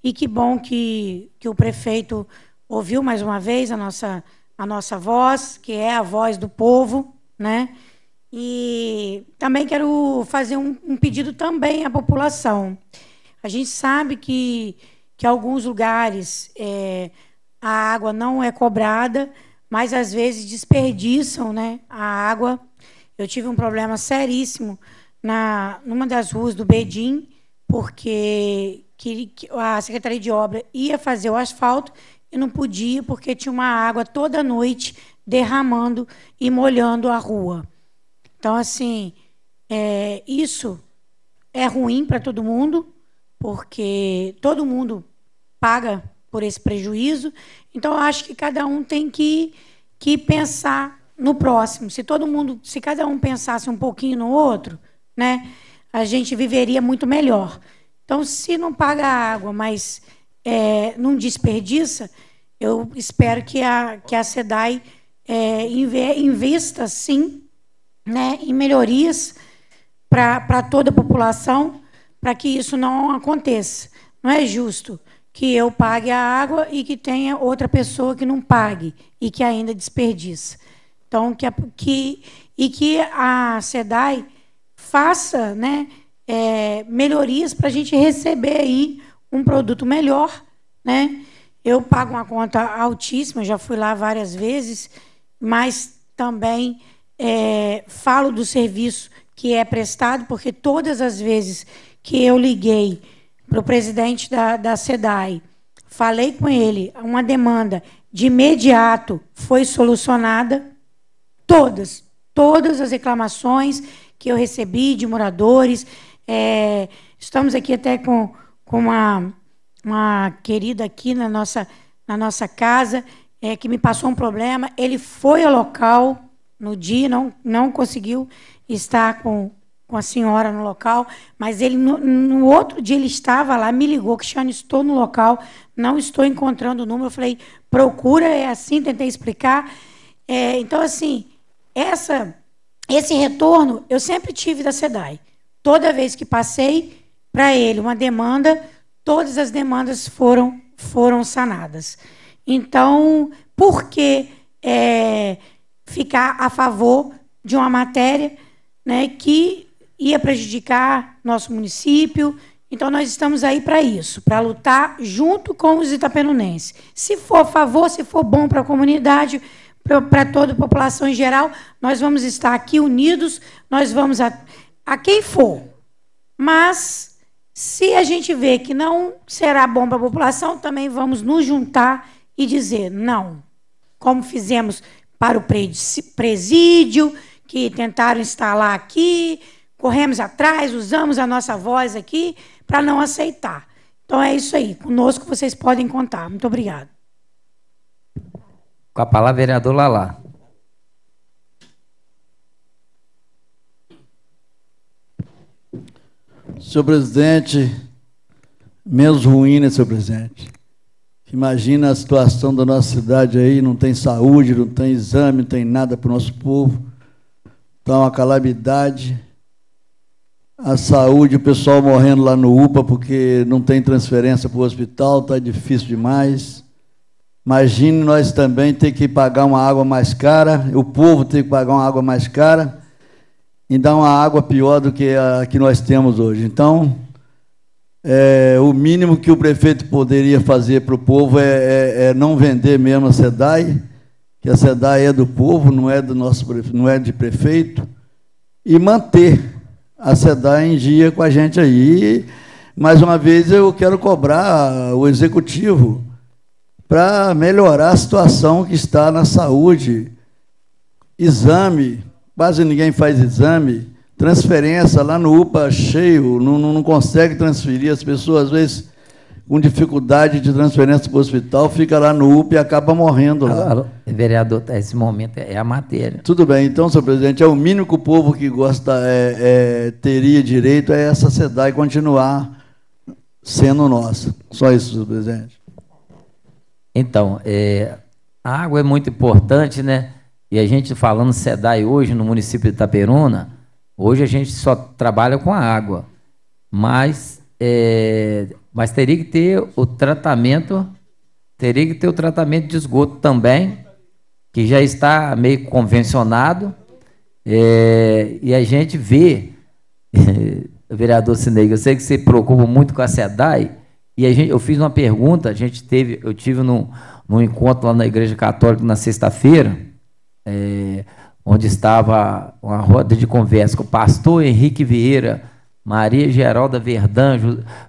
e que bom que, que o prefeito ouviu mais uma vez a nossa, a nossa voz, que é a voz do povo, né? E também quero fazer um, um pedido também à população. A gente sabe que, que alguns lugares é, a água não é cobrada, mas às vezes desperdiçam né, a água. Eu tive um problema seríssimo na numa das ruas do Bedim, porque que, que a Secretaria de Obra ia fazer o asfalto e não podia porque tinha uma água toda noite derramando e molhando a rua. Então, assim, é, isso é ruim para todo mundo, porque todo mundo paga por esse prejuízo. Então, eu acho que cada um tem que, que pensar no próximo. Se todo mundo, se cada um pensasse um pouquinho no outro, né, a gente viveria muito melhor. Então, se não paga a água, mas é, não desperdiça, eu espero que a, que a SEDAI é, invista, sim, né, em melhorias para toda a população, para que isso não aconteça. Não é justo que eu pague a água e que tenha outra pessoa que não pague e que ainda desperdiça. Então, que, que e que a SEDAI faça né, é, melhorias para a gente receber aí um produto melhor, né? Eu pago uma conta altíssima, já fui lá várias vezes, mas também é, falo do serviço que é prestado, porque todas as vezes que eu liguei para o presidente da, da SEDAI, falei com ele, uma demanda de imediato foi solucionada, todas, todas as reclamações que eu recebi de moradores, é, estamos aqui até com com uma, uma querida aqui na nossa, na nossa casa, é, que me passou um problema. Ele foi ao local no dia, não, não conseguiu estar com, com a senhora no local, mas ele no, no outro dia ele estava lá, me ligou, Cristiano, estou no local, não estou encontrando o número. Eu falei, procura, é assim, tentei explicar. É, então, assim, essa, esse retorno eu sempre tive da SEDAI. Toda vez que passei, para ele uma demanda, todas as demandas foram, foram sanadas. Então, por que é, ficar a favor de uma matéria né, que ia prejudicar nosso município? Então, nós estamos aí para isso, para lutar junto com os itapenunenses. Se for a favor, se for bom para a comunidade, para toda a população em geral, nós vamos estar aqui unidos, nós vamos a, a quem for. Mas se a gente vê que não será bom para a população, também vamos nos juntar e dizer não. Como fizemos para o presídio, que tentaram instalar aqui, corremos atrás, usamos a nossa voz aqui para não aceitar. Então é isso aí. Conosco vocês podem contar. Muito obrigado. Com a palavra, vereador Lalá. Senhor presidente, menos ruim, né, senhor presidente? Imagina a situação da nossa cidade aí, não tem saúde, não tem exame, não tem nada para o nosso povo. Está uma calamidade. A saúde, o pessoal morrendo lá no UPA porque não tem transferência para o hospital, está difícil demais. Imagine nós também ter que pagar uma água mais cara, o povo ter que pagar uma água mais cara e dá uma água pior do que a que nós temos hoje. Então, é, o mínimo que o prefeito poderia fazer para o povo é, é, é, não vender mesmo a SEDAI, que a SEDAI é do povo, não é do nosso não é de prefeito, e manter a SEDAI em dia com a gente aí. Mais uma vez, eu quero cobrar o executivo para melhorar a situação que está na saúde. Exame, quase ninguém faz exame, transferência lá no UPA cheio, não, não consegue transferir, as pessoas às vezes com dificuldade de transferência para o hospital, fica lá no UPA e acaba morrendo lá. Alô, vereador, tá, esse momento é a matéria. Tudo bem, então, senhor presidente, é o mínimo que o povo que gosta é, é, teria direito é essa SEDAI continuar sendo nossa. Só isso, senhor presidente. Então, é, a água é muito importante, né? E a gente falando SEDAI hoje no município de Itaperuna, hoje a gente só trabalha com a água. Mas, é, mas teria que ter o tratamento, teria que ter o tratamento de esgoto também, que já está meio convencionado. É, e a gente vê, [laughs] vereador Sinei, eu sei que você preocupa muito com a SEDAI, e a gente, eu fiz uma pergunta, a gente teve, eu tive num, num encontro lá na Igreja Católica na sexta-feira, é, onde estava uma roda de conversa com o pastor Henrique Vieira, Maria Geralda Verdão,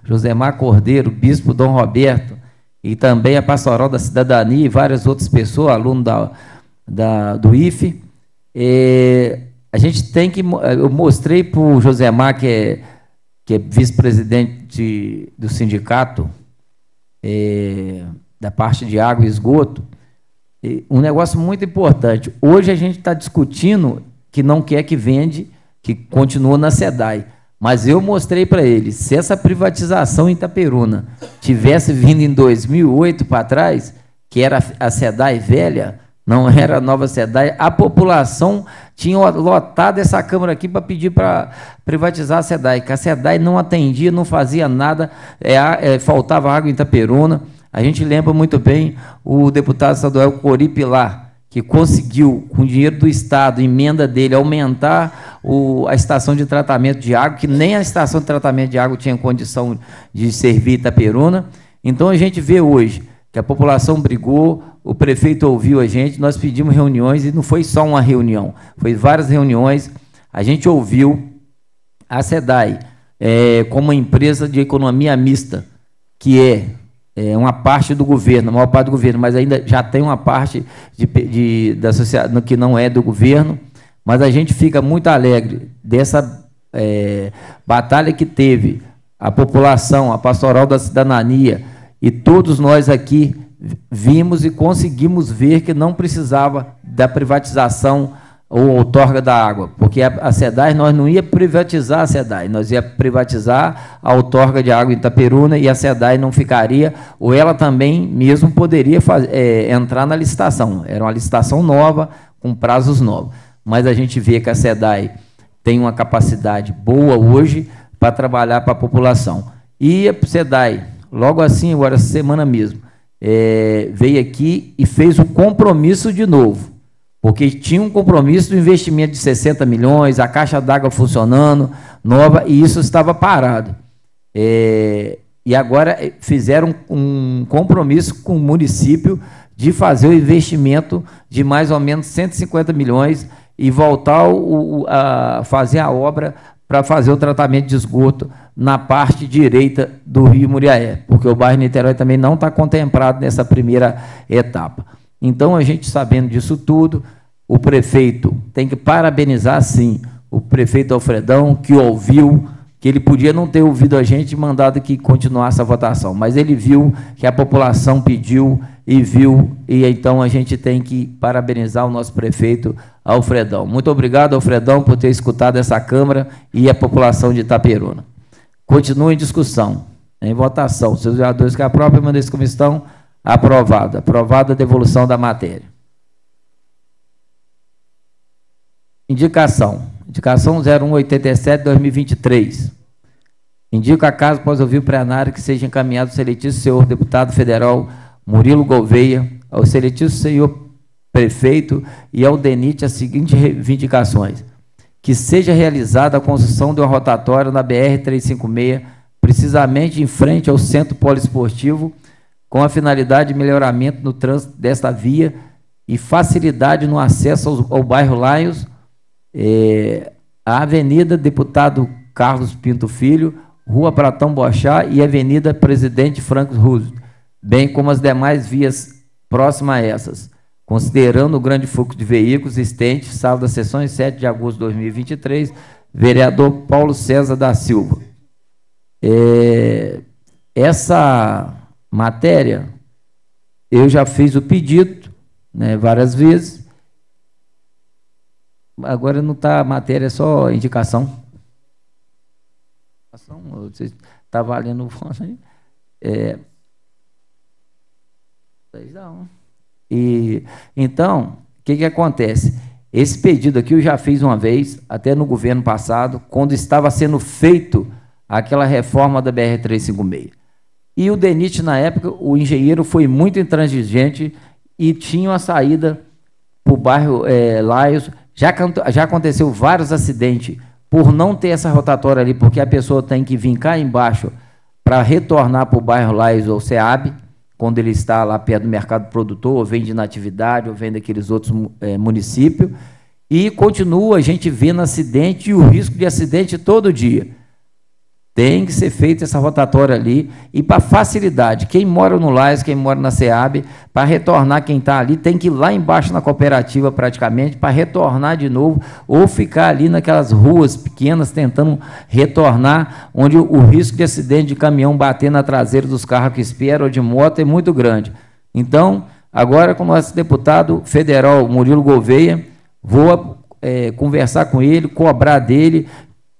Josemar Cordeiro, Bispo Dom Roberto, e também a Pastoral da Cidadania e várias outras pessoas, aluno da, da do IFE. É, a gente tem que. Eu mostrei para o Josemar, que é, que é vice-presidente do sindicato, é, da parte de água e esgoto, um negócio muito importante. Hoje a gente está discutindo que não quer que vende, que continua na SEDAI. Mas eu mostrei para ele, se essa privatização em Itaperuna tivesse vindo em 2008 para trás, que era a SEDAI velha, não [laughs] era a nova SEDAI, a população tinha lotado essa Câmara aqui para pedir para privatizar a SEDAI, que a SEDAI não atendia, não fazia nada, é, é, faltava água em Itaperuna. A gente lembra muito bem o deputado estadual Cori que conseguiu, com o dinheiro do Estado, emenda dele, aumentar o, a estação de tratamento de água, que nem a estação de tratamento de água tinha condição de servir Itaperuna. Então a gente vê hoje que a população brigou, o prefeito ouviu a gente, nós pedimos reuniões e não foi só uma reunião, foi várias reuniões. A gente ouviu a SEDAI é, como uma empresa de economia mista, que é é, uma parte do governo, a maior parte do governo, mas ainda já tem uma parte de, de, da sociedade que não é do governo, mas a gente fica muito alegre dessa é, batalha que teve a população, a pastoral da cidadania e todos nós aqui vimos e conseguimos ver que não precisava da privatização ou outorga da água, porque a, SEDAI, nós não ia privatizar a SEDAI, nós ia privatizar a outorga de água em Itaperuna e a SEDAI não ficaria, ou ela também mesmo poderia é, entrar na licitação. Era uma licitação nova, com prazos novos. Mas a gente vê que a SEDAI tem uma capacidade boa hoje para trabalhar para a população. E a SEDAI, logo assim, agora semana mesmo, é, veio aqui e fez o compromisso de novo porque tinha um compromisso do investimento de 60 milhões, a caixa d'água funcionando, nova, e isso estava parado. É, e agora é, fizeram um compromisso com o município de fazer o investimento de mais ou menos 150 milhões e voltar o, a fazer a obra para fazer o tratamento de esgoto na parte direita do Rio Muriaé, porque o bairro Niterói também não está contemplado nessa primeira etapa. Então, a gente sabendo disso tudo, o prefeito tem que parabenizar, sim, o prefeito Alfredão, que ouviu, que ele podia não ter ouvido a gente e mandado que continuasse a votação, mas ele viu que a população pediu e viu, e então a gente tem que parabenizar o nosso prefeito Alfredão. Muito obrigado, Alfredão, por ter escutado essa Câmara e a população de Itaperuna. Continua em discussão, em votação. Seus vereadores que aprovem, mandam essa comissão aprovada. Aprovada a devolução da matéria. Indicação. Indicação 0187-2023. Indico a casa, após ouvir o plenário, que seja encaminhado o seletivo senhor deputado federal Murilo Gouveia, ao seletivo senhor prefeito e ao DENIT as seguintes reivindicações. Que seja realizada a construção de uma rotatória na BR-356, precisamente em frente ao Centro Poliesportivo, com a finalidade de melhoramento no trânsito desta via e facilidade no acesso ao, ao bairro Laios, é, a Avenida Deputado Carlos Pinto Filho, Rua Pratão Bochá e Avenida Presidente Franco Russo, bem como as demais vias próximas a essas, considerando o grande fluxo de veículos existente, salvo das sessões 7 de agosto de 2023, vereador Paulo César da Silva. É, essa matéria, eu já fiz o pedido né, várias vezes, Agora não está matéria, é só indicação. Está valendo o fone. É, e, então, o que, que acontece? Esse pedido aqui eu já fiz uma vez, até no governo passado, quando estava sendo feito aquela reforma da BR-356. E o DENIT, na época, o engenheiro foi muito intransigente e tinha uma saída para o bairro é, Laios já, já aconteceu vários acidentes por não ter essa rotatória ali, porque a pessoa tem que vir cá embaixo para retornar para o bairro Lais ou SEAB, quando ele está lá perto do mercado produtor, ou vem de natividade, ou vem daqueles outros é, municípios, e continua a gente vendo acidente e o risco de acidente todo dia. Tem que ser feita essa rotatória ali e para facilidade. Quem mora no Lais, quem mora na SEAB, para retornar quem está ali, tem que ir lá embaixo na cooperativa praticamente para retornar de novo ou ficar ali naquelas ruas pequenas tentando retornar, onde o risco de acidente de caminhão bater na traseira dos carros que esperam ou de moto é muito grande. Então, agora com o nosso deputado federal Murilo Gouveia, vou é, conversar com ele, cobrar dele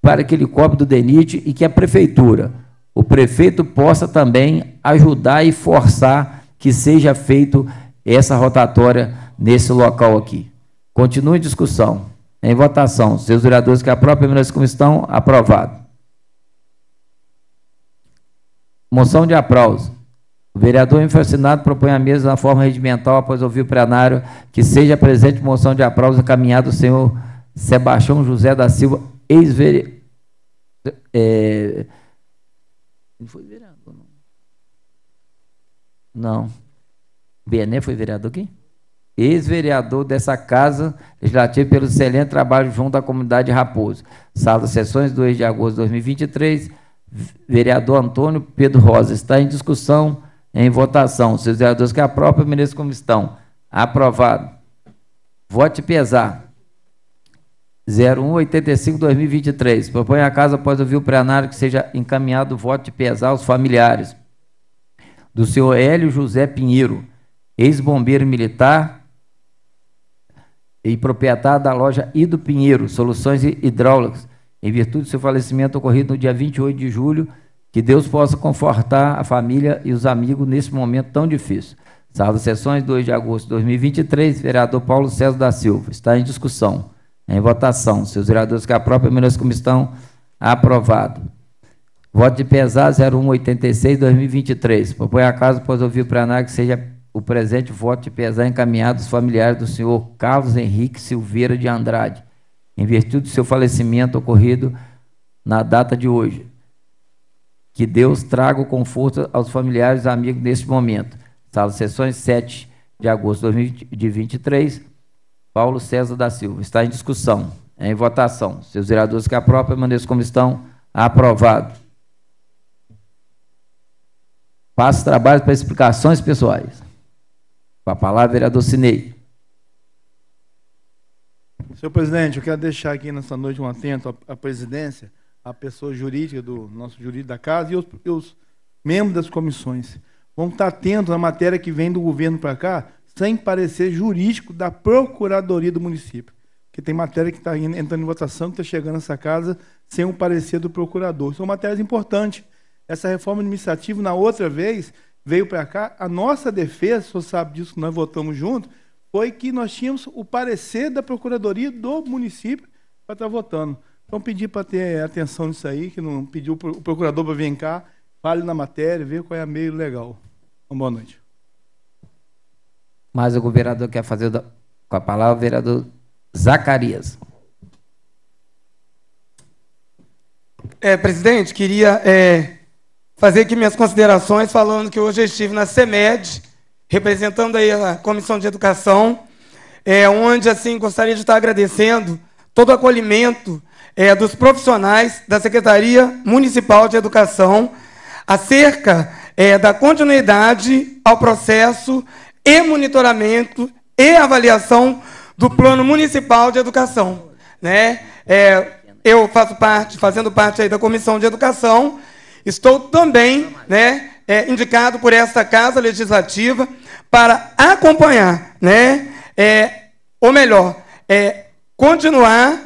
para que ele cobre do DENIT e que a prefeitura, o prefeito possa também ajudar e forçar que seja feito essa rotatória nesse local aqui. Continua em discussão. Em votação, seus vereadores que própria menos como estão, aprovado. Moção de aplauso. O vereador infracinado propõe a mesa na forma regimental após ouvir o plenário que seja presente moção de aplauso encaminhada ao senhor Sebastião José da Silva, ex-vereador é, foi vereador, não. Não. Bené foi vereador aqui? Ex-vereador dessa Casa Legislativa pelo excelente trabalho junto à comunidade Raposo. Sala das sessões, 2 de agosto de 2023. Vereador Antônio Pedro Rosa. Está em discussão, em votação. Seus os vereadores que aprovem, permaneçam como estão. Aprovado. Vote pesar. 0185-2023. Propõe a casa, após ouvir o plenário, que seja encaminhado o voto de pesar aos familiares do senhor Hélio José Pinheiro, ex-bombeiro militar e proprietário da loja Ido Pinheiro, Soluções Hidráulicas, em virtude do seu falecimento ocorrido no dia 28 de julho, que Deus possa confortar a família e os amigos nesse momento tão difícil. Sábado, sessões 2 de agosto de 2023, vereador Paulo César da Silva. Está em discussão. Em votação. Seus vereadores que aprovam, permaneçam como estão. Aprovado. Voto de pesar 0186 2023. Propõe a casa, pois ouvir para plenário que seja o presente voto de pesar encaminhado aos familiares do senhor Carlos Henrique Silveira de Andrade, em virtude do seu falecimento ocorrido na data de hoje. Que Deus traga o conforto aos familiares e amigos neste momento. Sala Sessões 7 de agosto de 2023 Paulo César da Silva. Está em discussão, é em votação. Seus vereadores que aprovam, permaneçam como estão. Aprovado. Passo trabalho para explicações pessoais. Com a palavra, vereador Cinei. Senhor presidente, eu quero deixar aqui nessa noite um atento à presidência, à pessoa jurídica do nosso jurídico da casa e os, os membros das comissões. Vamos estar atentos à matéria que vem do governo para cá, sem parecer jurídico da Procuradoria do município. Porque tem matéria que está entrando em votação, que está chegando nessa casa, sem o parecer do procurador. São matérias importantes. Essa reforma administrativa, na outra vez, veio para cá. A nossa defesa, o senhor sabe disso, nós votamos junto, foi que nós tínhamos o parecer da Procuradoria do município para estar tá votando. Então, pedi para ter atenção nisso aí, que não pediu o procurador para vir cá, fale na matéria, ver qual é a meio legal. Uma então, boa noite. Mas o governador quer fazer com a palavra o vereador Zacarias. É, presidente, queria é, fazer aqui minhas considerações falando que hoje eu estive na CEMED, representando aí a Comissão de Educação, é, onde assim gostaria de estar agradecendo todo o acolhimento é, dos profissionais da Secretaria Municipal de Educação acerca é, da continuidade ao processo e monitoramento e avaliação do Plano Municipal de Educação. Né? É, eu faço parte, fazendo parte aí da Comissão de Educação, estou também né, é, indicado por esta Casa Legislativa para acompanhar, né, é, ou melhor, é, continuar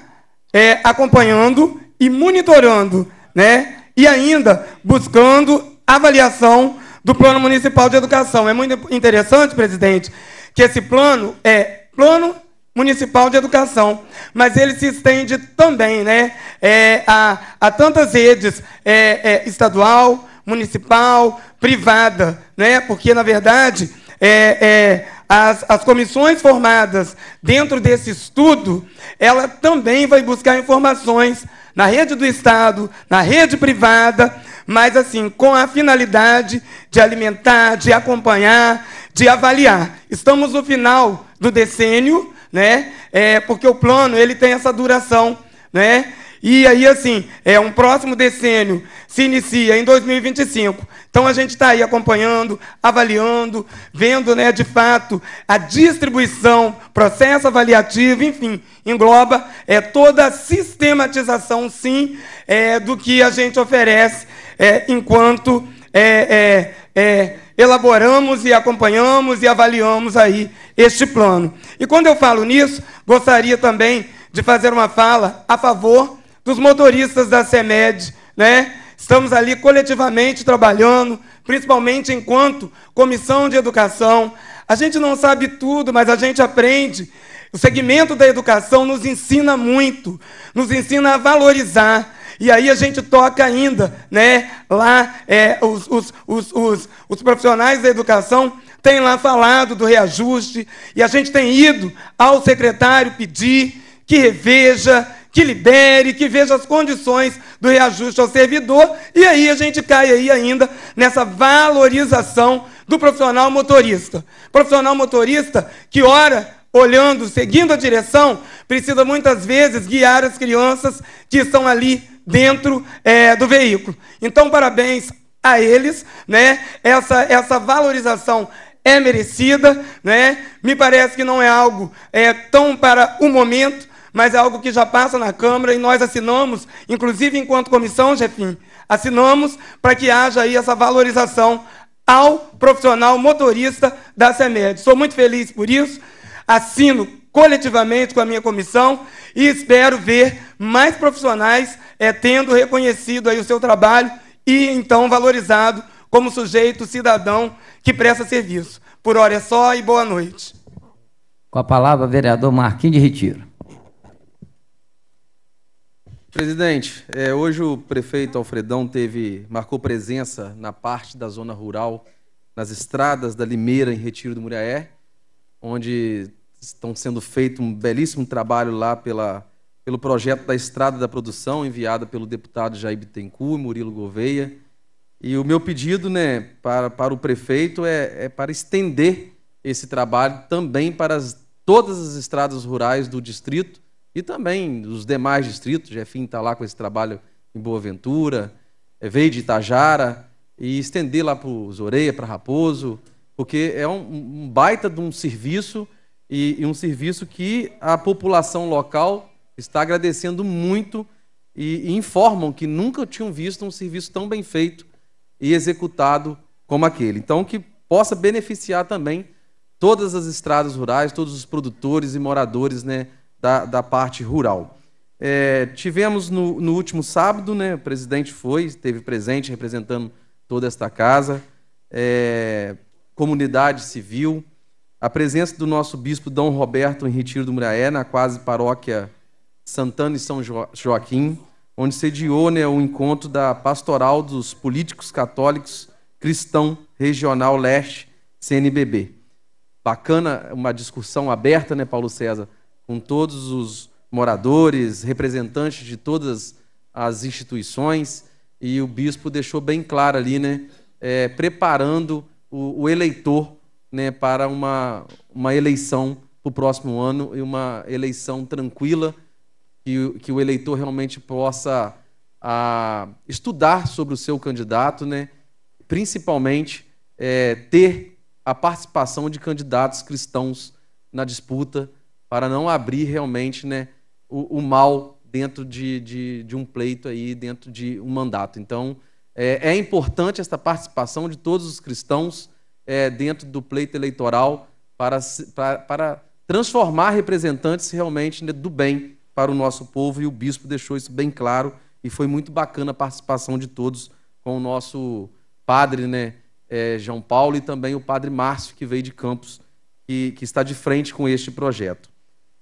é, acompanhando e monitorando, né, e ainda buscando avaliação do Plano Municipal de Educação. É muito interessante, presidente, que esse plano é Plano Municipal de Educação, mas ele se estende também né, é, a, a tantas redes é, é, estadual, municipal, privada, né, porque, na verdade, é, é as, as, comissões formadas dentro desse estudo, ela também vai buscar informações na rede do Estado, na rede privada, mas assim, com a finalidade de alimentar, de acompanhar, de avaliar. Estamos no final do decênio, né? É, porque o plano ele tem essa duração, né? E aí, assim, é, um próximo decênio se inicia em 2025. Então, a gente está aí acompanhando, avaliando, vendo, né, de fato, a distribuição, processo avaliativo, enfim, engloba é, toda a sistematização, sim, é, do que a gente oferece é, enquanto é, é, é, elaboramos e acompanhamos e avaliamos aí este plano. E quando eu falo nisso, gostaria também de fazer uma fala a favor dos motoristas da CEMED, né? Estamos ali coletivamente trabalhando, principalmente enquanto comissão de educação. A gente não sabe tudo, mas a gente aprende. O segmento da educação nos ensina muito, nos ensina a valorizar, e aí a gente toca ainda, né? Lá é, os, os, os, os, os profissionais da educação têm lá falado do reajuste, e a gente tem ido ao secretário pedir que reveja, que libere, que veja as condições do reajuste ao servidor, e aí a gente cai aí ainda nessa valorização do profissional motorista. Profissional motorista que ora olhando, seguindo a direção, precisa muitas vezes guiar as crianças que estão ali dentro é, do veículo. Então, parabéns a eles, né? Essa, essa valorização é merecida, né? Me parece que não é algo é, tão para o momento, mas é algo que já passa na Câmara e nós assinamos, inclusive enquanto comissão, Jefim, assinamos para que haja aí essa valorização ao profissional motorista da CEMED. Sou muito feliz por isso, assino coletivamente com a minha comissão e espero ver mais profissionais é, tendo reconhecido aí o seu trabalho e então valorizado como sujeito cidadão que presta serviço. Por hora é só e boa noite. Com a palavra, vereador Marquinhos de Retiro. Presidente, é, hoje o prefeito Alfredão teve, marcou presença na parte da zona rural, nas estradas da Limeira, em Retiro do Muriaé, onde estão sendo feito um belíssimo trabalho lá pela, pelo projeto da Estrada da Produção, enviada pelo deputado Jair Bittencourt e Murilo Gouveia. E o meu pedido né, para, para o prefeito é, é para estender esse trabalho também para as, todas as estradas rurais do distrito e também dos demais distritos. Jefim está lá com esse trabalho em Boa Ventura, é, veio de Itajara, e estender lá para os Oreia, para Raposo, porque é um, um baita de um serviço e, e um serviço que a população local está agradecendo muito e, e informam que nunca tinham visto um serviço tão bem feito e executado como aquele. Então, que possa beneficiar também todas as estradas rurais, todos os produtores e moradores né, da, da parte rural. É, tivemos no, no, último sábado, né, o presidente foi, esteve presente representando toda esta casa, é, comunidade civil, a presença do nosso bispo Dom Roberto em Retiro do Muraé, na quase paróquia Santana e São jo Joaquim, onde sediou né, o encontro da Pastoral dos Políticos Católicos Cristão Regional Leste, CNBB. Bacana, uma discussão aberta, né, Paulo César, com todos os moradores, representantes de todas as instituições, e o bispo deixou bem claro ali, né, é, preparando o, o eleitor né, para uma, uma eleição para o próximo ano e uma eleição tranquila, que, que o eleitor realmente possa a, ah, estudar sobre o seu candidato, né, principalmente é, ter a participação de candidatos cristãos na disputa, para não abrir realmente né, o, o mal dentro de, de, de um pleito, aí, dentro de um mandato. Então, é, é importante esta participação de todos os cristãos é, dentro do pleito eleitoral para, para, para transformar representantes realmente do bem para o nosso povo, e o bispo deixou isso bem claro, e foi muito bacana a participação de todos com o nosso padre, né, é, João Paulo, e também o padre Márcio, que veio de Campos, que, que está de frente com este projeto.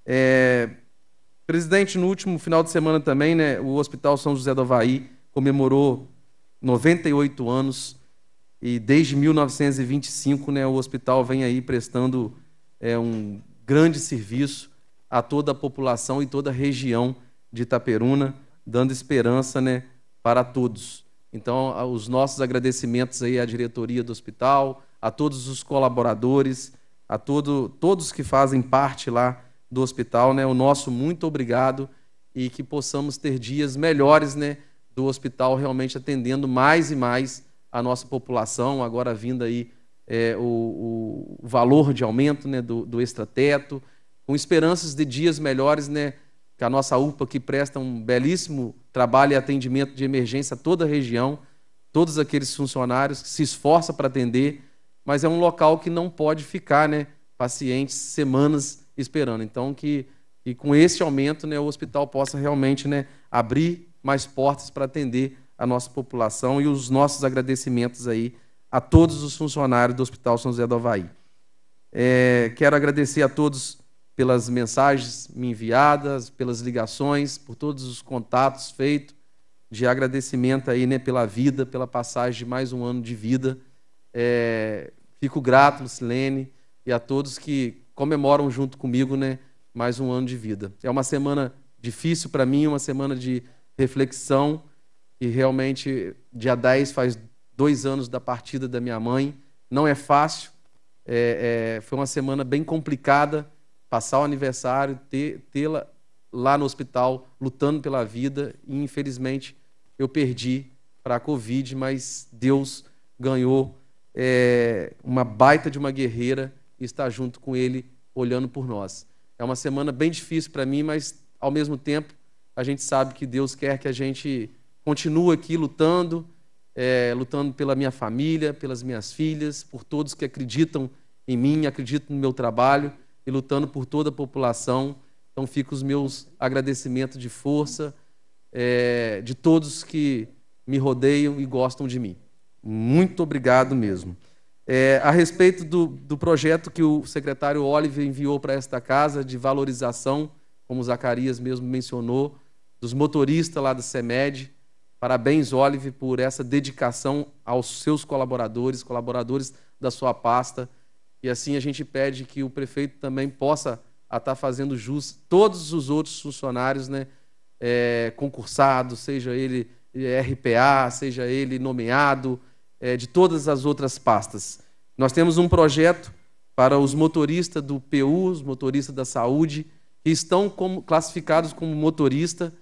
É, presidente, no último final de semana também, né, o Hospital São José do Havaí comemorou 98 anos e desde 1925, né, o hospital vem aí prestando é, um grande serviço a toda a população e toda a região de Itaperuna, dando esperança né, para todos. Então, os nossos agradecimentos aí à diretoria do hospital, a todos os colaboradores, a todo, todos que fazem parte lá do hospital, né, o nosso muito obrigado e que possamos ter dias melhores né, do hospital realmente atendendo mais e mais a nossa população, agora vindo aí é, o, o, valor de aumento né, do, do extrateto, com esperanças de dias melhores, né, que a nossa UPA que presta um belíssimo trabalho e atendimento de emergência a toda a região, todos aqueles funcionários que se esforça para atender, mas é um local que não pode ficar né, pacientes semanas esperando. Então, que, que com esse aumento né, o hospital possa realmente né, abrir mais portas para atender a nossa população e os nossos agradecimentos aí a todos os funcionários do Hospital São José do Havaí. É, quero agradecer a todos pelas mensagens me enviadas, pelas ligações, por todos os contatos feitos, de agradecimento aí, né, pela vida, pela passagem de mais um ano de vida. É, fico grato, Lucilene, e a todos que comemoram junto comigo, né, mais um ano de vida. É uma semana difícil para mim, uma semana de reflexão, e realmente, dia 10 faz dois anos da partida da minha mãe. Não é fácil. É, é, foi uma semana bem complicada. Passar o aniversário, tê-la lá no hospital, lutando pela vida. E infelizmente eu perdi para a Covid, mas Deus ganhou é, uma baita de uma guerreira e está junto com Ele, olhando por nós. É uma semana bem difícil para mim, mas ao mesmo tempo a gente sabe que Deus quer que a gente Continuo aqui lutando, é, lutando pela minha família, pelas minhas filhas, por todos que acreditam em mim, acreditam no meu trabalho e lutando por toda a população. Então, fico os meus agradecimentos de força é, de todos que me rodeiam e gostam de mim. Muito obrigado mesmo. É, a respeito do, do, projeto que o secretário Oliver enviou para esta casa de valorização, como o Zacarias mesmo mencionou, dos motoristas lá do SEMED, Parabéns, Olive, por essa dedicação aos seus colaboradores, colaboradores da sua pasta. E assim a gente pede que o prefeito também possa estar tá fazendo jus todos os outros funcionários, né? É, seja ele é, RPA, seja ele nomeado, é, de todas as outras pastas. Nós temos um projeto para os motoristas do PU, os motoristas da saúde, que estão como, classificados como motorista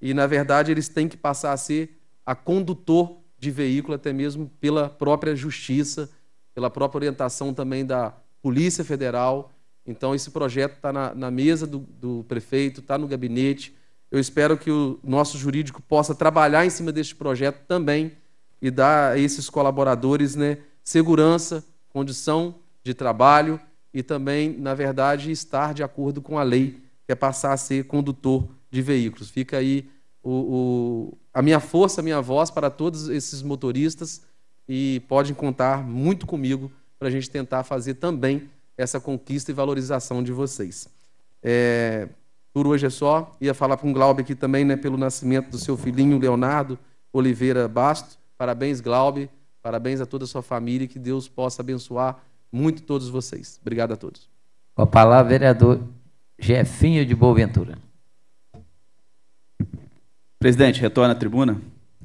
e, na verdade, eles têm que passar a ser a condutor de veículo, até mesmo pela própria justiça, pela própria orientação também da Polícia Federal. Então, esse projeto está na, na, mesa do, do prefeito, está no gabinete. Eu espero que o nosso jurídico possa trabalhar em cima deste projeto também e dar a esses colaboradores né, segurança, condição de trabalho e também, na verdade, estar de acordo com a lei, que é passar a ser condutor de veículos. Fica aí o, o, a minha força, a minha voz para todos esses motoristas e podem contar muito comigo para a gente tentar fazer também essa conquista e valorização de vocês. É, por hoje é só. Ia falar com o Glaube aqui também, né, pelo nascimento do seu filhinho Leonardo Oliveira Basto. Parabéns, Glaube. Parabéns a toda a sua família e que Deus possa abençoar muito todos vocês. Obrigado a todos. Com a palavra, vereador Jefinho de Boaventura. Presidente, retorna à tribuna.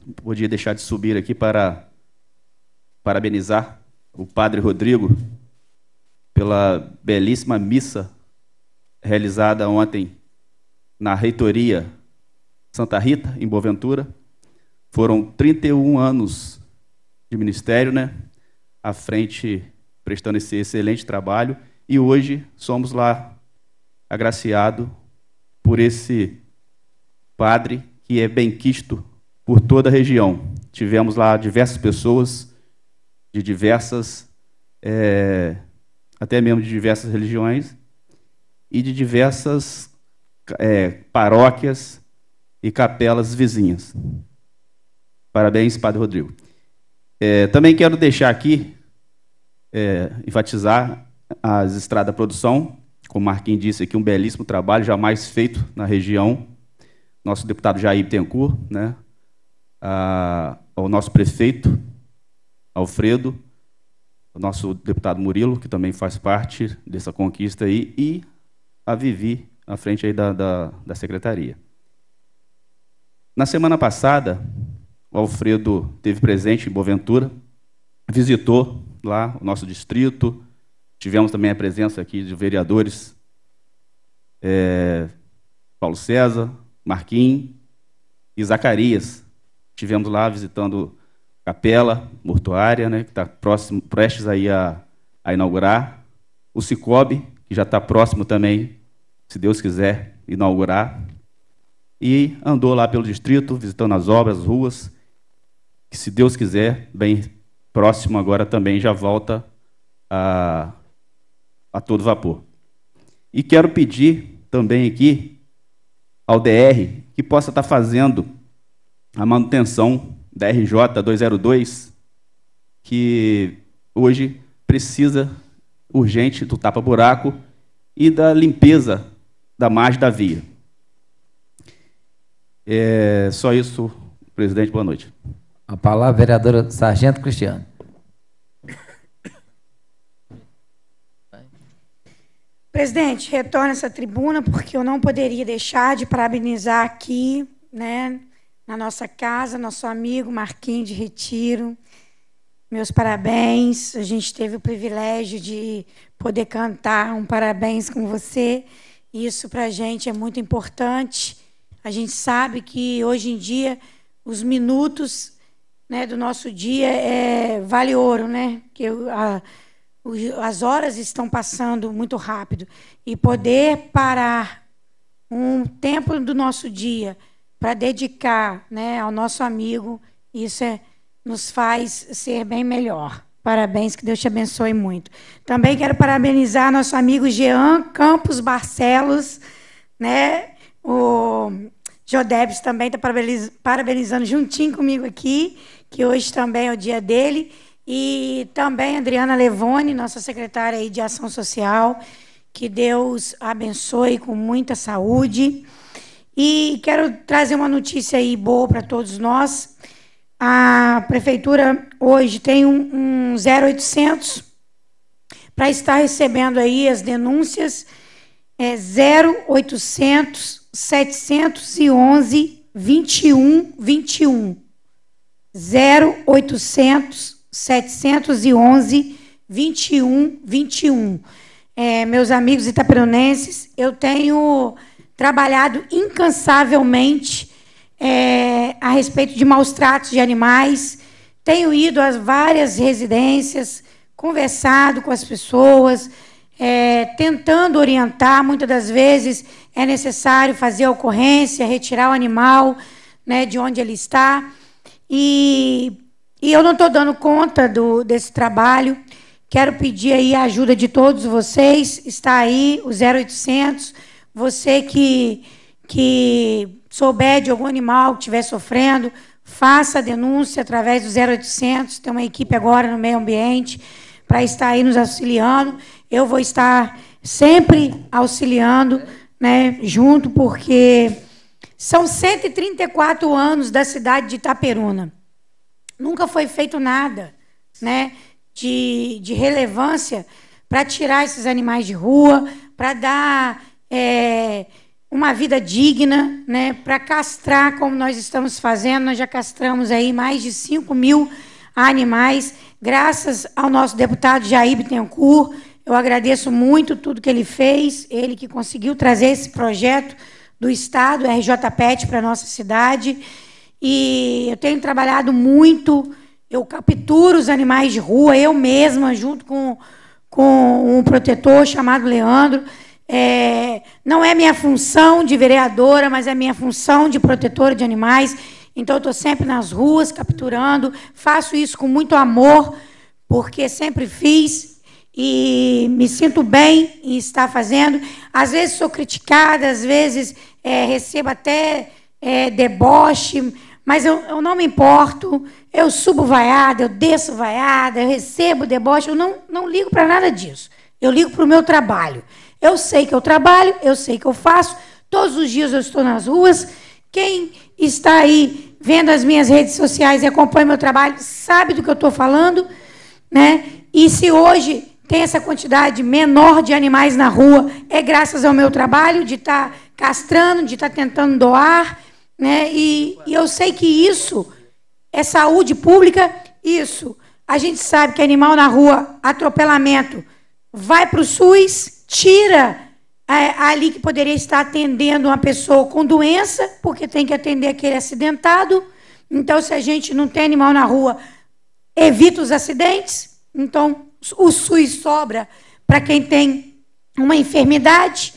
Não podia deixar de subir aqui para parabenizar o padre Rodrigo pela belíssima missa realizada ontem na reitoria Santa Rita, em Boaventura. Foram 31 anos de ministério, né? À frente, prestando esse excelente trabalho. E hoje somos lá agraciado por esse padre que é bem quisto por toda a região. Tivemos lá diversas pessoas de diversas, é, até mesmo de diversas religiões e de diversas é, paróquias e capelas vizinhas. Parabéns, Padre Rodrigo. É, também quero deixar aqui, é, enfatizar as Estrada Produção, como o Marquinhos disse aqui, um belíssimo trabalho jamais feito na região nosso deputado Jair Tencourt, né, a, ao nosso prefeito, Alfredo, ao nosso deputado Murilo, que também faz parte dessa conquista aí, e a Vivi, à frente aí da, da, da secretaria. Na semana passada, o Alfredo teve presente em Boventura, visitou lá o nosso distrito, tivemos também a presença aqui de vereadores é, Paulo César, Marquinhos e Zacarias. Estivemos lá visitando capela mortuária, né, que está próximo, prestes aí a, a inaugurar. O Cicobi, que já está próximo também, se Deus quiser, inaugurar. E andou lá pelo distrito, visitando as obras, as ruas, que se Deus quiser, bem próximo agora também já volta a, a todo vapor. E quero pedir também aqui ao DR que possa estar tá fazendo a manutenção da RJ 202, que hoje precisa urgente do tapa-buraco e da limpeza da margem da via. É só isso, presidente. Boa noite. A palavra, é vereadora Sargento Cristiano. Presidente, retorno essa tribuna porque eu não poderia deixar de parabenizar aqui, né, na nossa casa, nosso amigo Marquinhos de Retiro. Meus parabéns. A gente teve o privilégio de poder cantar um parabéns com você. Isso para a gente é muito importante. A gente sabe que hoje em dia os minutos né, do nosso dia é, vale ouro, né? Que a, as horas estão passando muito rápido e poder parar um tempo do nosso dia para dedicar né, ao nosso amigo, isso é, nos faz ser bem melhor. Parabéns, que Deus te abençoe muito. Também quero parabenizar nosso amigo Jean Campos Barcelos, né? O Jodebs também está parabenizando juntinho comigo aqui, que hoje também é o dia dele. E também Adriana Levone, nossa secretária de Ação Social, que Deus abençoe com muita saúde. E quero trazer uma notícia aí boa para todos nós. A prefeitura hoje tem um, um 0800 para estar recebendo aí as denúncias. É 0800 711 21. 0800 711 21 21. É, meus amigos itaperonenses, eu tenho trabalhado incansavelmente é, a respeito de maus tratos de animais, tenho ido às várias residências, conversado com as pessoas, é, tentando orientar. Muitas das vezes é necessário fazer a ocorrência, retirar o animal né, de onde ele está. E e eu não estou dando conta do, desse trabalho. Quero pedir aí a ajuda de todos vocês. Está aí o 0800. Você que, que souber de algum animal que estiver sofrendo, faça a denúncia através do 0800. Tem uma equipe agora no meio ambiente para estar aí nos auxiliando. Eu vou estar sempre auxiliando, né, junto, porque são 134 anos da cidade de Itaperuna nunca foi feito nada né, de, de relevância para tirar esses animais de rua, para dar é, uma vida digna, né, para castrar, como nós estamos fazendo. Nós já castramos aí mais de 5 mil animais, graças ao nosso deputado Jair Bittencourt. Eu agradeço muito tudo que ele fez, ele que conseguiu trazer esse projeto do Estado, RJ Pet, para a nossa cidade. E eu tenho trabalhado muito, eu capturo os animais de rua, eu mesma, junto com, com um protetor chamado Leandro. É, não é minha função de vereadora, mas é minha função de protetora de animais. Então, eu estou sempre nas ruas capturando, faço isso com muito amor, porque sempre fiz e me sinto bem em estar fazendo. Às vezes sou criticada, às vezes é, recebo até é, deboche, mas eu, eu não me importo, eu subo vaiada, eu desço vaiada, eu recebo deboche, eu não, não ligo para nada disso. Eu ligo para o meu trabalho. Eu sei que eu trabalho, eu sei que eu faço, todos os dias eu estou nas ruas. Quem está aí vendo as minhas redes sociais e acompanha meu trabalho sabe do que eu estou falando, né? E se hoje tem essa quantidade menor de animais na rua, é graças ao meu trabalho de estar tá castrando, de estar tá tentando doar, né? E, e eu sei que isso é saúde pública, isso. A gente sabe que animal na rua, atropelamento, vai para o SUS, tira é, ali que poderia estar atendendo uma pessoa com doença, porque tem que atender aquele acidentado. Então, se a gente não tem animal na rua, evita os acidentes. Então, o SUS sobra para quem tem uma enfermidade.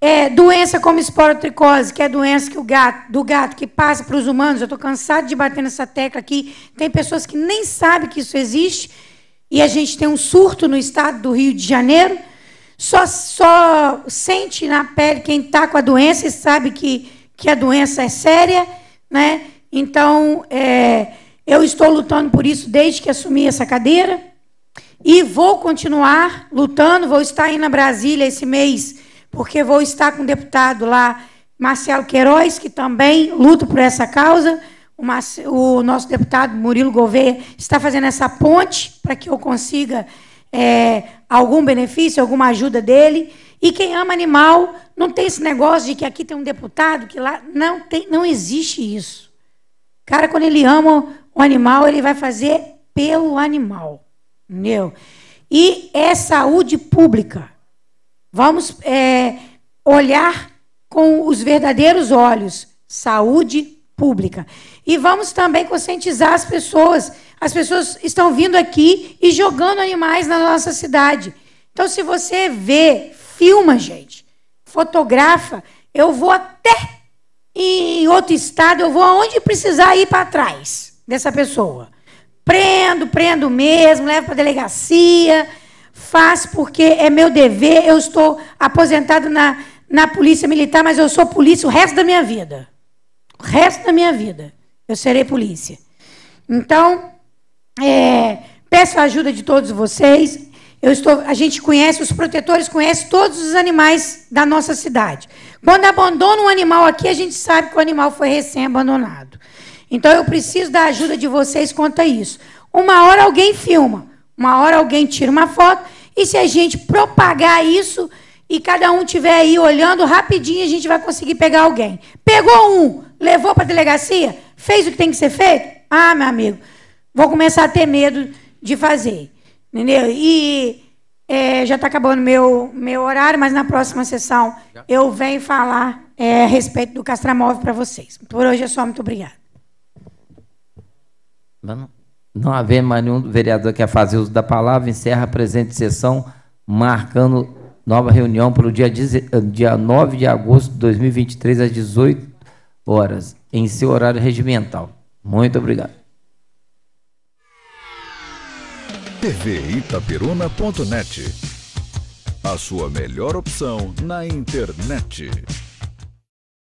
É, doença como esporotricose, que é doença que o gato, do gato que passa para os humanos. Eu estou cansado de bater nessa tecla aqui. Tem pessoas que nem sabem que isso existe. E a gente tem um surto no estado do Rio de Janeiro. Só, só sente na pele quem está com a doença e sabe que, que a doença é séria. Né? Então, é, eu estou lutando por isso desde que assumi essa cadeira. E vou continuar lutando. Vou estar aí na Brasília esse mês porque vou estar com o deputado lá, Marcelo Queiroz, que também luta por essa causa. O, Marcelo, o nosso deputado Murilo Gouveia está fazendo essa ponte para que eu consiga é, algum benefício, alguma ajuda dele. E quem ama animal não tem esse negócio de que aqui tem um deputado, que lá. Não, tem, não existe isso. O cara, quando ele ama o animal, ele vai fazer pelo animal. Entendeu? E é saúde pública. Vamos é, olhar com os verdadeiros olhos saúde pública. E vamos também conscientizar as pessoas. As pessoas estão vindo aqui e jogando animais na nossa cidade. Então, se você vê, filma, gente, fotografa, eu vou até em outro estado, eu vou aonde precisar ir para trás dessa pessoa. Prendo, prendo mesmo, levo para a delegacia faz porque é meu dever, eu estou aposentado na, na polícia militar, mas eu sou polícia o resto da minha vida. O resto da minha vida eu serei polícia. Então, é, peço a ajuda de todos vocês. Eu estou, a gente conhece, os protetores conhecem todos os animais da nossa cidade. Quando abandona um animal aqui, a gente sabe que o animal foi recém-abandonado. Então eu preciso da ajuda de vocês quanto a isso. Uma hora alguém filma. Uma hora alguém tira uma foto e se a gente propagar isso e cada um tiver aí olhando rapidinho, a gente vai conseguir pegar alguém. Pegou um, levou para a delegacia, fez o que tem que ser feito? Ah, meu amigo, vou começar a ter medo de fazer. Entendeu? E é, já está acabando meu meu horário, mas na próxima sessão eu venho falar é, a respeito do castramóvel para vocês. Por hoje é só, muito obrigada. Vamos. Não havendo mais nenhum vereador que quer fazer uso da palavra, encerra a presente sessão, marcando nova reunião para o dia, eh, dia 9 de agosto de 2023, às 18 horas, em seu horário regimental. Muito obrigado. TV Itaperuna.net A sua melhor opção na internet.